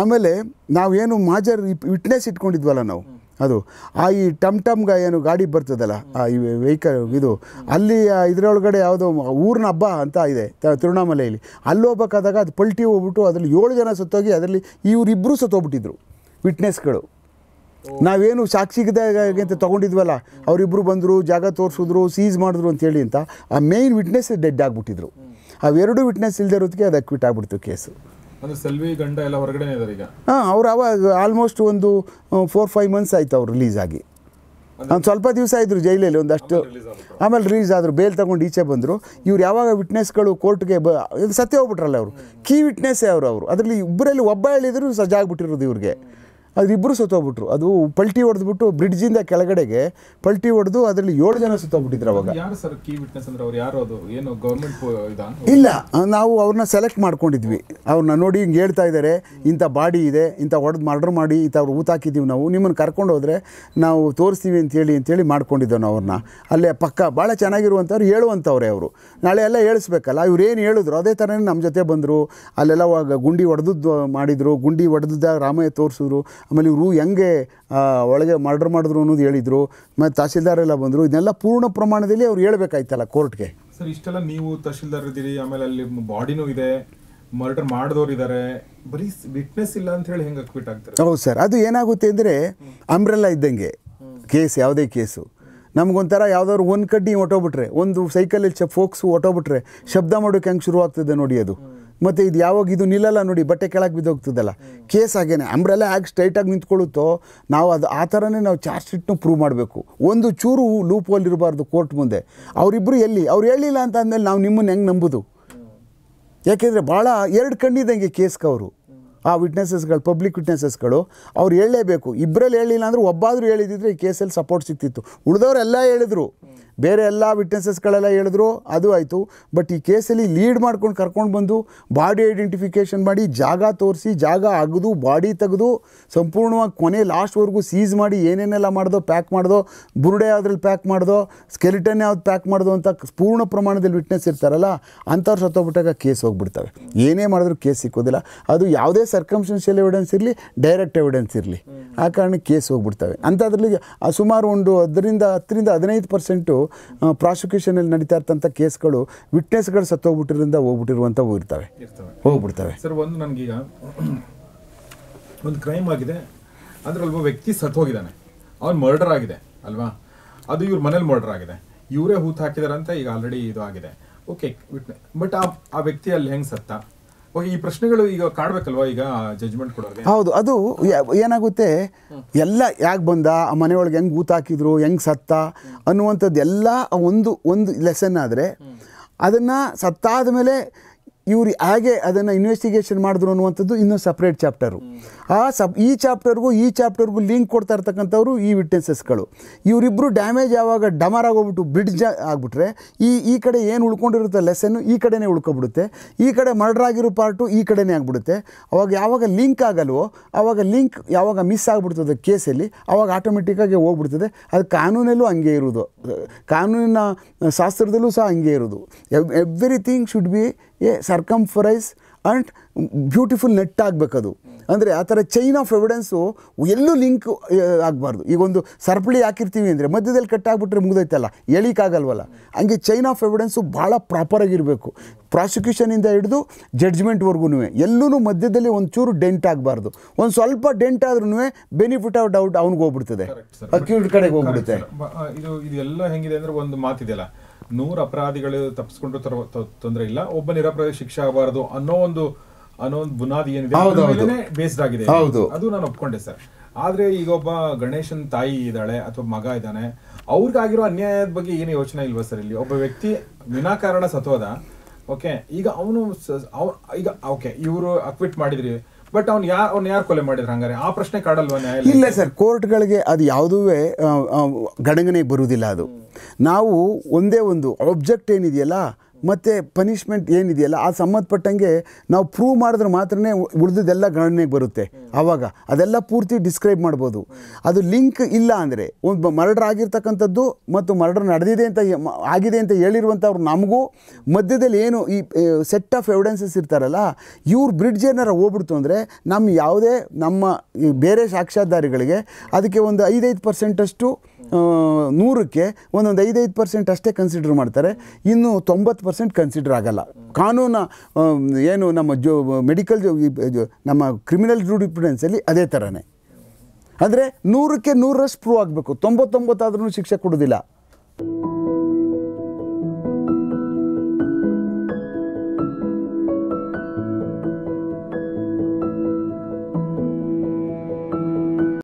ಆಮೇಲೆ ನಾವು ಏನು ಮಾಜರ್ ವಿಟ್ನೆಸ್ ಇಟ್ಕೊಂಡಿದ್ವಲ್ಲ ನಾವು ಅದು ಆ ಈ ಟಮ್ ಟಮ್ಗೆ ಏನು ಗಾಡಿ ಬರ್ತದಲ್ಲ ಆ ಈ ವೆಹಿಕಲ್ ಇದು ಅಲ್ಲಿ ಇದರೊಳಗಡೆ ಯಾವುದೋ ಊರಿನ ಹಬ್ಬ ಅಂತ ಇದೆ ತಿರುವಣ್ಣಾಮಲೆಯಲ್ಲಿ ಅಲ್ಲಿ ಹೋಗ್ಬೇಕಾದಾಗ ಅದು ಪಲ್ಟಿ ಹೋಗ್ಬಿಟ್ಟು ಅದರಲ್ಲಿ ಏಳು ಜನ ಸತ್ತೋಗಿ ಅದರಲ್ಲಿ ಇವರಿಬ್ಬರು ಸತ್ತೋಗ್ಬಿಟ್ಟಿದ್ರು ವಿಟ್ನೆಸ್ಗಳು ನಾವೇನು ಅಂತ ತೊಗೊಂಡಿದ್ವಲ್ಲ ಅವರಿಬ್ಬರು ಬಂದರು ಜಾಗ ತೋರಿಸಿದ್ರು ಸೀಸ್ ಮಾಡಿದ್ರು ಅಂತೇಳಿ ಅಂತ ಆ ಮೇಯ್ನ್ ವಿಟ್ನೆಸ್ ಡೆಡ್ ಆಗಿಬಿಟ್ಟಿದ್ರು ಅವೆರಡು ವಿಟ್ನೆಸ್ ಇಲ್ಲದೆ ಇರೋದಕ್ಕೆ ಅದು ಅಕ್ವಿಟ್ ಆಗಿಬಿಡ್ತು ಕೇಸು ಹಾಂ ಅವ್ರು ಅವಾಗ ಆಲ್ಮೋಸ್ಟ್ ಒಂದು ಫೋರ್ ಫೈವ್ ಮಂತ್ಸ್ ಆಯ್ತು ಅವ್ರು ರಿಲೀಸ್ ಆಗಿ ಒಂದು ಸ್ವಲ್ಪ ದಿವಸ ಇದ್ರು ಜೈಲಲ್ಲಿ ಒಂದಷ್ಟು ಆಮೇಲೆ ರಿಲೀಸ್ ಆದರು ಬೇಲ್ ತಗೊಂಡು ಈಚೆ ಬಂದರು ಇವ್ರು ಯಾವಾಗ ವಿಟ್ನೆಸ್ಗಳು ಕೋರ್ಟ್ಗೆ ಬ ಸತ್ಯ ಹೋಗ್ಬಿಟ್ರಲ್ಲ ಅವರು ಕೀ ವಿಟ್ನೆಸ್ಸೇ ಅವರು ಅವರು ಅದರಲ್ಲಿ ಇಬ್ಬರಲ್ಲಿ ಒಬ್ಬ ಹೇಳಿದ್ರು ಸಜ್ಜಾಗ್ಬಿಟ್ಟಿರೋದು ಇವ್ರಿಗೆ ಅದರಿಬ್ಬರು ಸತ್ತೋಗ್ಬಿಟ್ರು ಅದು ಪಲ್ಟಿ ಹೊಡೆದ್ಬಿಟ್ಟು ಬ್ರಿಡ್ಜಿಂದ ಕೆಳಗಡೆಗೆ ಪಲ್ಟಿ ಹೊಡೆದು ಅದರಲ್ಲಿ ಏಳು ಜನ ಸುತ್ತೋಗ್ಬಿಟ್ಟಿದ್ರು ಅವಾಗ ಇಲ್ಲ ನಾವು ಅವ್ರನ್ನ ಸೆಲೆಕ್ಟ್ ಮಾಡ್ಕೊಂಡಿದ್ವಿ ಅವ್ರನ್ನ ನೋಡಿ ಹಿಂಗೆ ಹೇಳ್ತಾ ಇದ್ದಾರೆ ಇಂಥ ಬಾಡಿ ಇದೆ ಇಂಥ ಹೊಡೆದು ಮರ್ಡರ್ ಮಾಡಿ ಇಂಥ ಅವ್ರು ಹಾಕಿದ್ದೀವಿ ನಾವು ನಿಮ್ಮನ್ನು ಕರ್ಕೊಂಡು ಹೋದ್ರೆ ನಾವು ತೋರಿಸ್ತೀವಿ ಅಂತೇಳಿ ಅಂತೇಳಿ ಮಾಡ್ಕೊಂಡಿದ್ದೆ ನಾವು ಅವ್ರನ್ನ ಅಲ್ಲೇ ಪಕ್ಕ ಭಾಳ ಚೆನ್ನಾಗಿರುವಂಥವ್ರು ಹೇಳುವಂಥವ್ರೆ ಅವರು ನಾಳೆ ಎಲ್ಲ ಹೇಳಿಸ್ಬೇಕಲ್ಲ ಇವ್ರು ಏನು ಹೇಳಿದ್ರು ಅದೇ ಥರನೇ ನಮ್ಮ ಜೊತೆ ಬಂದರು ಅಲ್ಲೆಲ್ಲ ಗುಂಡಿ ಹೊಡೆದದ್ದು ಮಾಡಿದರು ಗುಂಡಿ ಹೊಡೆದ ರಾಮಯ್ಯ ತೋರಿಸಿದ್ರು ಆಮೇಲೆ ಇವರು ಹೆಂಗೆ ಒಳಗೆ ಮರ್ಡರ್ ಮಾಡಿದ್ರು ಅನ್ನೋದು ಹೇಳಿದರು ಮತ್ತು ತಹಸೀಲ್ದಾರೆಲ್ಲ ಬಂದರು ಇದನ್ನೆಲ್ಲ ಪೂರ್ಣ ಪ್ರಮಾಣದಲ್ಲಿ ಅವ್ರು ಹೇಳ್ಬೇಕಾಯ್ತಲ್ಲ ಕೋರ್ಟ್ಗೆ ಸರ್ ಇಷ್ಟೆಲ್ಲ ನೀವು ತಹಸೀಲ್ದಾರ್ ಇದ್ದೀರಿ ಆಮೇಲೆ ಅಲ್ಲಿ ಬಾಡಿನೂ ಇದೆ ಮರ್ಡರ್ ಮಾಡಿದವ್ರು ಇದ್ದಾರೆ ಬರೀ ವಿಟ್ನೆಸ್ ಇಲ್ಲ ಅಂತ ಹೇಳಿ ಹೆಂಗೆ ಅಕ್ವಿಟ್ ಆಗ್ತಾರೆ ಹೌದು ಸರ್ ಅದು ಏನಾಗುತ್ತೆ ಅಂದರೆ ಅಂಬ್ರೆಲ್ಲ ಇದ್ದಂಗೆ ಕೇಸ್ ಯಾವುದೇ ಕೇಸು ನಮಗೊಂಥರ ಯಾವ್ದಾದ್ರು ಒಂದು ಕಡ್ಡಿ ಹೊಟ್ಟೋಗ್ಬಿಟ್ರೆ ಒಂದು ಸೈಕಲಲ್ಲಿ ಚ ಫೋಕ್ಸು ಹೊಟ್ಟೋಗ್ಬಿಟ್ರೆ ಶಬ್ದ ಮಾಡೋಕ್ಕೆ ಹೆಂಗೆ ಶುರು ಆಗ್ತದೆ ನೋಡಿ ಅದು ಮತ್ತು ಇದು ಯಾವಾಗ ಇದು ನಿಲ್ಲಲ್ಲ ನೋಡಿ ಬಟ್ಟೆ ಕೆಳಗೆ ಬಿದ್ದೋಗ್ತದಲ್ಲ ಕೇಸ್ ಹಾಗೇನೆ ಅಂಬ್ರೆಲ್ಲ ಸ್ಟ್ರೈಟ್ ಸ್ಟ್ರೈಟಾಗಿ ನಿಂತ್ಕೊಳ್ಳುತ್ತೋ ನಾವು ಅದು ಆ ಥರನೇ ನಾವು ಚಾರ್ಜ್ ಶೀಟ್ನೂ ಪ್ರೂವ್ ಮಾಡಬೇಕು ಒಂದು ಚೂರು ಲೂಪ್ ಇರಬಾರ್ದು ಕೋರ್ಟ್ ಮುಂದೆ ಅವರಿಬ್ಬರು ಎಲ್ಲಿ ಅವ್ರು ಹೇಳಿಲ್ಲ ಅಂತ ಅಂದಮೇಲೆ ನಾವು ನಿಮ್ಮನ್ನು ಹೆಂಗೆ ನಂಬೋದು ಯಾಕೆಂದರೆ ಭಾಳ ಎರಡು ಕಣ್ಣಿದಂಗೆ ಕೇಸ್ಗೆ ಅವರು ಆ ವಿಟ್ನೆಸಸ್ಗಳು ಪಬ್ಲಿಕ್ ವಿಟ್ನೆಸಸ್ಗಳು ಅವ್ರು ಹೇಳಲೇಬೇಕು ಇಬ್ಬರಲ್ಲಿ ಹೇಳಿಲ್ಲ ಅಂದ್ರೆ ಒಬ್ಬಾದರೂ ಹೇಳಿದಿದ್ರೆ ಈ ಕೇಸಲ್ಲಿ ಸಪೋರ್ಟ್ ಸಿಕ್ತಿತ್ತು ಉಳಿದವರೆಲ್ಲ ಹೇಳಿದ್ರು ಬೇರೆ ಎಲ್ಲ ವಿಟ್ನೆಸಸ್ಗಳೆಲ್ಲ ಹೇಳಿದ್ರು ಅದು ಆಯಿತು ಬಟ್ ಈ ಕೇಸಲ್ಲಿ ಲೀಡ್ ಮಾಡ್ಕೊಂಡು ಕರ್ಕೊಂಡು ಬಂದು ಬಾಡಿ ಐಡೆಂಟಿಫಿಕೇಷನ್ ಮಾಡಿ ಜಾಗ ತೋರಿಸಿ ಜಾಗ ಅಗದು ಬಾಡಿ ತೆಗೆದು ಸಂಪೂರ್ಣವಾಗಿ ಕೊನೆ ಲಾಸ್ಟ್ವರೆಗೂ ಸೀಸ್ ಮಾಡಿ ಏನೇನೆಲ್ಲ ಮಾಡ್ದೋ ಪ್ಯಾಕ್ ಮಾಡ್ದೋ ಬುರುಡೆ ಯಾವುದ್ರಲ್ಲಿ ಪ್ಯಾಕ್ ಮಾಡ್ದೋ ಸ್ಕೆಲಿಟನ್ ಯಾವ್ದು ಪ್ಯಾಕ್ ಮಾಡ್ದೋ ಅಂತ ಪೂರ್ಣ ಪ್ರಮಾಣದಲ್ಲಿ ವಿಟ್ನೆಸ್ ಇರ್ತಾರಲ್ಲ ಅಂಥವ್ರು ಸತ್ತೋಗ್ಬಿಟ್ಟಾಗ ಕೇಸ್ ಹೋಗ್ಬಿಡ್ತವೆ ಏನೇ ಮಾಡಿದ್ರು ಕೇಸ್ ಸಿಕ್ಕೋದಿಲ್ಲ ಅದು ಯಾವುದೇ ಸರ್ಕಮ್ಸ್ಟೆನ್ಷಿಯಲ್ ಎವಿಡೆನ್ಸ್ ಇರಲಿ ಡೈರೆಕ್ಟ್ ಎವಿಡೆನ್ಸ್ ಇರಲಿ ಆ ಕಾರಣ ಕೇಸ್ ಹೋಗ್ಬಿಡ್ತವೆ ಅಂಥದ್ರಲ್ಲಿ ಸುಮಾರು ಒಂದು ಅದರಿಂದ ಹತ್ತರಿಂದ ಹದಿನೈದು ಪರ್ಸೆಂಟು ಪ್ರಾಸಿಕ್ಯೂಷನಲ್ಲಿ ನಡೀತಾ ಇರ್ತಂಥ ಕೇಸ್ಗಳು ವಿಟ್ನೆಸ್ಗಳು ಸತ್ತೋಗ್ಬಿಟ್ಟಿರೋದ್ರಿಂದ ಹೋಗ್ಬಿಟ್ಟಿರುವಂಥವು ಇರ್ತವೆ ಹೋಗ್ಬಿಡ್ತವೆ ಸರ್ ಒಂದು ನನಗೀಗ ಒಂದು ಕ್ರೈಮ್ ಆಗಿದೆ ಅದರಲ್ಲಿ ಒಬ್ಬ ವ್ಯಕ್ತಿ ಸತ್ತೋಗಿದ್ದಾನೆ ಅವ್ನು ಮರ್ಡರ್ ಆಗಿದೆ ಅಲ್ವಾ ಅದು ಇವ್ರ ಮನೇಲಿ ಮರ್ಡರ್ ಆಗಿದೆ ಇವರೇ ಹೂತ್ ಹಾಕಿದಾರಂತ ಈಗ ಆಲ್ರೆಡಿ ಇದು ಆಗಿದೆ ಓಕೆ ಬಟ್ ಆ ವ್ಯಕ್ತಿ ಅಲ್ಲಿ ಹೆಂಗೆ ಸತ್ತ ಓಕೆ ಈ ಪ್ರಶ್ನೆಗಳು ಈಗ ಕಾಡ್ಬೇಕಲ್ವಾ ಈಗ ಜಜ್ಮೆಂಟ್ ಕೊಡೋದು ಹೌದು ಅದು ಏನಾಗುತ್ತೆ ಎಲ್ಲ ಯಾಕೆ ಬಂದ ಆ ಮನೆಯೊಳಗೆ ಹೆಂಗೆ ಊತಾಕಿದ್ರು ಹೆಂಗೆ ಸತ್ತ ಅನ್ನುವಂಥದ್ದು ಎಲ್ಲ ಒಂದು ಒಂದು ಲೆಸನ್ ಆದರೆ ಅದನ್ನು ಸತ್ತಾದ ಮೇಲೆ ಇವರು ಹಾಗೆ ಅದನ್ನು ಇನ್ವೆಸ್ಟಿಗೇಷನ್ ಮಾಡಿದ್ರು ಅನ್ನುವಂಥದ್ದು ಇನ್ನೊಂದು ಸಪ್ರೇಟ್ ಚಾಪ್ಟರು ಆ ಸಪ್ ಈ ಚಾಪ್ಟರ್ಗೂ ಈ ಚಾಪ್ಟರ್ಗೂ ಲಿಂಕ್ ಕೊಡ್ತಾ ಇರ್ತಕ್ಕಂಥವ್ರು ಈ ವಿಟ್ನೆಸಸ್ಗಳು ಇವರಿಬ್ಬರು ಡ್ಯಾಮೇಜ್ ಯಾವಾಗ ಡಮರ್ ಆಗೋಗ್ಬಿಟ್ಟು ಬ್ರಿಡ್ಜ್ ಆಗಿಬಿಟ್ರೆ ಈ ಈ ಕಡೆ ಏನು ಉಳ್ಕೊಂಡಿರುತ್ತೆ ಲೆಸನ್ನು ಈ ಕಡೆನೇ ಉಳ್ಕೊಬಿಡುತ್ತೆ ಈ ಕಡೆ ಮರ್ಡರ್ ಆಗಿರೋ ಪಾರ್ಟು ಈ ಕಡೆನೇ ಆಗಿಬಿಡುತ್ತೆ ಅವಾಗ ಯಾವಾಗ ಲಿಂಕ್ ಆಗಲ್ವೋ ಆವಾಗ ಲಿಂಕ್ ಯಾವಾಗ ಮಿಸ್ ಆಗಿಬಿಡ್ತದೆ ಕೇಸಲ್ಲಿ ಆವಾಗ ಆಟೋಮೆಟಿಕ್ಕಾಗಿ ಹೋಗ್ಬಿಡ್ತದೆ ಅದು ಕಾನೂನಲ್ಲೂ ಹಂಗೆ ಇರೋದು ಕಾನೂನಿನ ಶಾಸ್ತ್ರದಲ್ಲೂ ಸಹ ಹಂಗೆ ಇರೋದು everything should be a circumferise and beautiful net ಆಗಬೇಕದು ಅಂದರೆ ಆ ಥರ ಚೈನ್ ಆಫ್ ಎವಿಡೆನ್ಸು ಎಲ್ಲೂ ಲಿಂಕ್ ಆಗಬಾರ್ದು ಈಗ ಒಂದು ಸರಪಳಿ ಹಾಕಿರ್ತೀವಿ ಅಂದರೆ ಮಧ್ಯದಲ್ಲಿ ಆಗಿಬಿಟ್ರೆ ಮುಗ್ದೈತಲ್ಲ ಎಳಿಕಾಗಲ್ವಲ್ಲ ಹಂಗೆ ಚೈನ್ ಆಫ್ ಎವಿಡೆನ್ಸು ಭಾಳ ಪ್ರಾಪರಾಗಿರಬೇಕು ಪ್ರಾಸಿಕ್ಯೂಷನಿಂದ ಹಿಡಿದು ಜಡ್ಜ್ಮೆಂಟ್ವರೆಗೂ ಎಲ್ಲೂ ಮಧ್ಯದಲ್ಲಿ ಒಂಚೂರು ಡೆಂಟ್ ಆಗಬಾರ್ದು ಒಂದು ಸ್ವಲ್ಪ ಡೆಂಟ್ ಆದ್ರೂ ಬೆನಿಫಿಟ್ ಆಫ್ ಡೌಟ್ ಅವ್ನಿಗೆ ಹೋಗ್ಬಿಡ್ತದೆ ಅಕ್ಯೂಟ್ ಕಡೆಗೆ ಹೋಗ್ಬಿಡುತ್ತೆ ಇದು ಇದೆಲ್ಲ ಹೆಂಗಿದೆ ಅಂದರೆ ಒಂದು ಮಾತಿದೆಯಲ್ಲ ನೂರು ಅಪರಾಧಿಗಳು ತಪ್ಪಿಸ್ಕೊಂಡು ತೊಂದರೆ ಇಲ್ಲ ಒಬ್ಬ ನಿರಪರಾಧಿ ಶಿಕ್ಷೆ ಆಗಬಾರದು ಅನ್ನೋ ಒಂದು ಅನ್ನೋ ಒಂದು ಬುನಾದಿ ಏನಿದೆ ಬೇಸ್ಡ್ ಆಗಿದೆ ಅದು ನಾನು ಒಪ್ಕೊಂಡೆ ಸರ್ ಆದ್ರೆ ಈಗ ಒಬ್ಬ ಗಣೇಶನ್ ತಾಯಿ ಇದ್ದಾಳೆ ಅಥವಾ ಮಗ ಇದ್ದಾನೆ ಅವ್ರಿಗಾಗಿರೋ ಅನ್ಯಾಯದ ಬಗ್ಗೆ ಏನು ಯೋಚನೆ ಇಲ್ವಾ ಸರ್ ಇಲ್ಲಿ ಒಬ್ಬ ವ್ಯಕ್ತಿ ವಿನಾಕಾರಣ ಸತೋದ ಓಕೆ ಈಗ ಅವನು ಈಗ ಓಕೆ ಇವರು ಅಕ್ವಿಟ್ ಮಾಡಿದ್ರಿ ಬಟ್ ಅವ್ನು ಯಾರು ಅವ್ನು ಯಾರು ಕೊಲೆ ಮಾಡಿದ್ರು ಹಂಗಾರೆ ಆ ಪ್ರಶ್ನೆ ಕಾಡಲ್ವ ನ್ಯಾಯಾಲಯ ಇಲ್ಲ ಸರ್ ಕೋರ್ಟ್ಗಳಿಗೆ ಅದು ಯಾವುದೂ ಗಣಗಣೆಗೆ ಬರುವುದಿಲ್ಲ ಅದು ನಾವು ಒಂದೇ ಒಂದು ಆಬ್ಜೆಕ್ಟ್ ಏನಿದೆಯಲ್ಲ ಮತ್ತು ಪನಿಷ್ಮೆಂಟ್ ಏನಿದೆಯಲ್ಲ ಆ ಸಂಬಂಧಪಟ್ಟಂಗೆ ನಾವು ಪ್ರೂವ್ ಮಾಡಿದ್ರೆ ಮಾತ್ರನೇ ಉಳಿದದೆಲ್ಲ ಗಣನೆಗೆ ಬರುತ್ತೆ ಆವಾಗ ಅದೆಲ್ಲ ಪೂರ್ತಿ ಡಿಸ್ಕ್ರೈಬ್ ಮಾಡ್ಬೋದು ಅದು ಲಿಂಕ್ ಇಲ್ಲ ಅಂದರೆ ಒಂದು ಮರ್ಡರ್ ಆಗಿರ್ತಕ್ಕಂಥದ್ದು ಮತ್ತು ಮರ್ಡರ್ ನಡೆದಿದೆ ಅಂತ ಆಗಿದೆ ಅಂತ ಹೇಳಿರುವಂಥವ್ರು ನಮಗೂ ಮಧ್ಯದಲ್ಲಿ ಏನು ಈ ಸೆಟ್ ಆಫ್ ಎವಿಡೆನ್ಸಸ್ ಇರ್ತಾರಲ್ಲ ಇವ್ರು ಬ್ರಿಡ್ಜ್ ಏನಾರು ಹೋಗ್ಬಿಡ್ತು ಅಂದರೆ ನಮ್ಮ ಯಾವುದೇ ನಮ್ಮ ಬೇರೆ ಸಾಕ್ಷಾಧಾರಿಗಳಿಗೆ ಅದಕ್ಕೆ ಒಂದು ಐದೈದು ಪರ್ಸೆಂಟಷ್ಟು ನೂರಕ್ಕೆ ಒಂದೊಂದು ಐದೈದು ಪರ್ಸೆಂಟ್ ಅಷ್ಟೇ ಕನ್ಸಿಡರ್ ಮಾಡ್ತಾರೆ ಇನ್ನು ತೊಂಬತ್ತು ಪರ್ಸೆಂಟ್ ಕನ್ಸಿಡರ್ ಆಗಲ್ಲ ಕಾನೂನ ಏನು ನಮ್ಮ ಜೋ ಮೆಡಿಕಲ್ ಜೋ ನಮ್ಮ ಕ್ರಿಮಿನಲ್ ಜೂಡಿಪ್ರುಡೆನ್ಸಲ್ಲಿ ಅದೇ ಥರನೇ ಅಂದರೆ ನೂರಕ್ಕೆ ನೂರಷ್ಟು ಪ್ರೂವ್ ಆಗಬೇಕು ತೊಂಬತ್ತೊಂಬತ್ತಾದ್ರೂ ಶಿಕ್ಷೆ ಕೊಡೋದಿಲ್ಲ